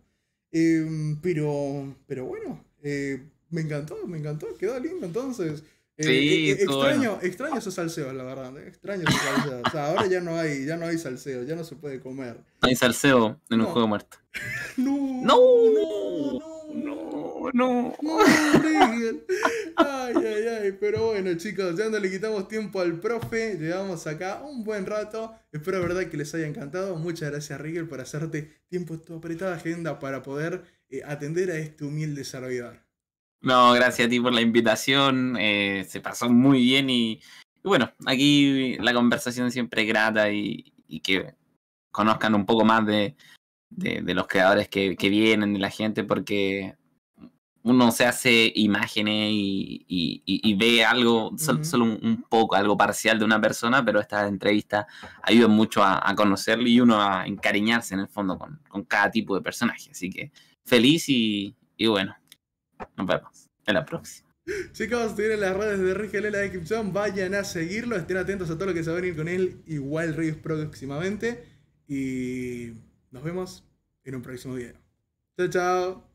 Em, pero, pero bueno, eh, me encantó, me encantó, quedó lindo entonces. Eh, sí, eh, eh, extraño, extraño esos salseos, la verdad. Extraño esos salseos. O sea, ahora ya no hay, ya no hay salseo, ya no se puede comer. No hay salseo en un juego muerto. <laughs> no, no, no, no, no. no ay, ay, ay. Pero bueno, chicos, ya no le quitamos tiempo al profe. llevamos acá un buen rato. Espero de verdad que les haya encantado. Muchas gracias, Rigel, por hacerte tiempo tu apretada agenda para poder atender a este humilde servidor. No, gracias a ti por la invitación. Eh, se pasó muy bien y, bueno, aquí la conversación siempre es grata y, que conozcan un poco más de, los creadores que, vienen, de la gente, porque uno se hace imágenes y, ve algo, solo, un, poco, algo parcial de una persona, pero esta entrevista ayuda mucho a, conocerlo y uno a encariñarse en el fondo con, cada tipo de personaje. Así que feliz y, y bueno, nos vemos en la próxima. Chicos, tienen las redes de Rigel en la descripción. Vayan a seguirlo, estén atentos a todo lo que se va a venir con él. Igual Rios próximamente. Y nos vemos en un próximo video. Chao, chao.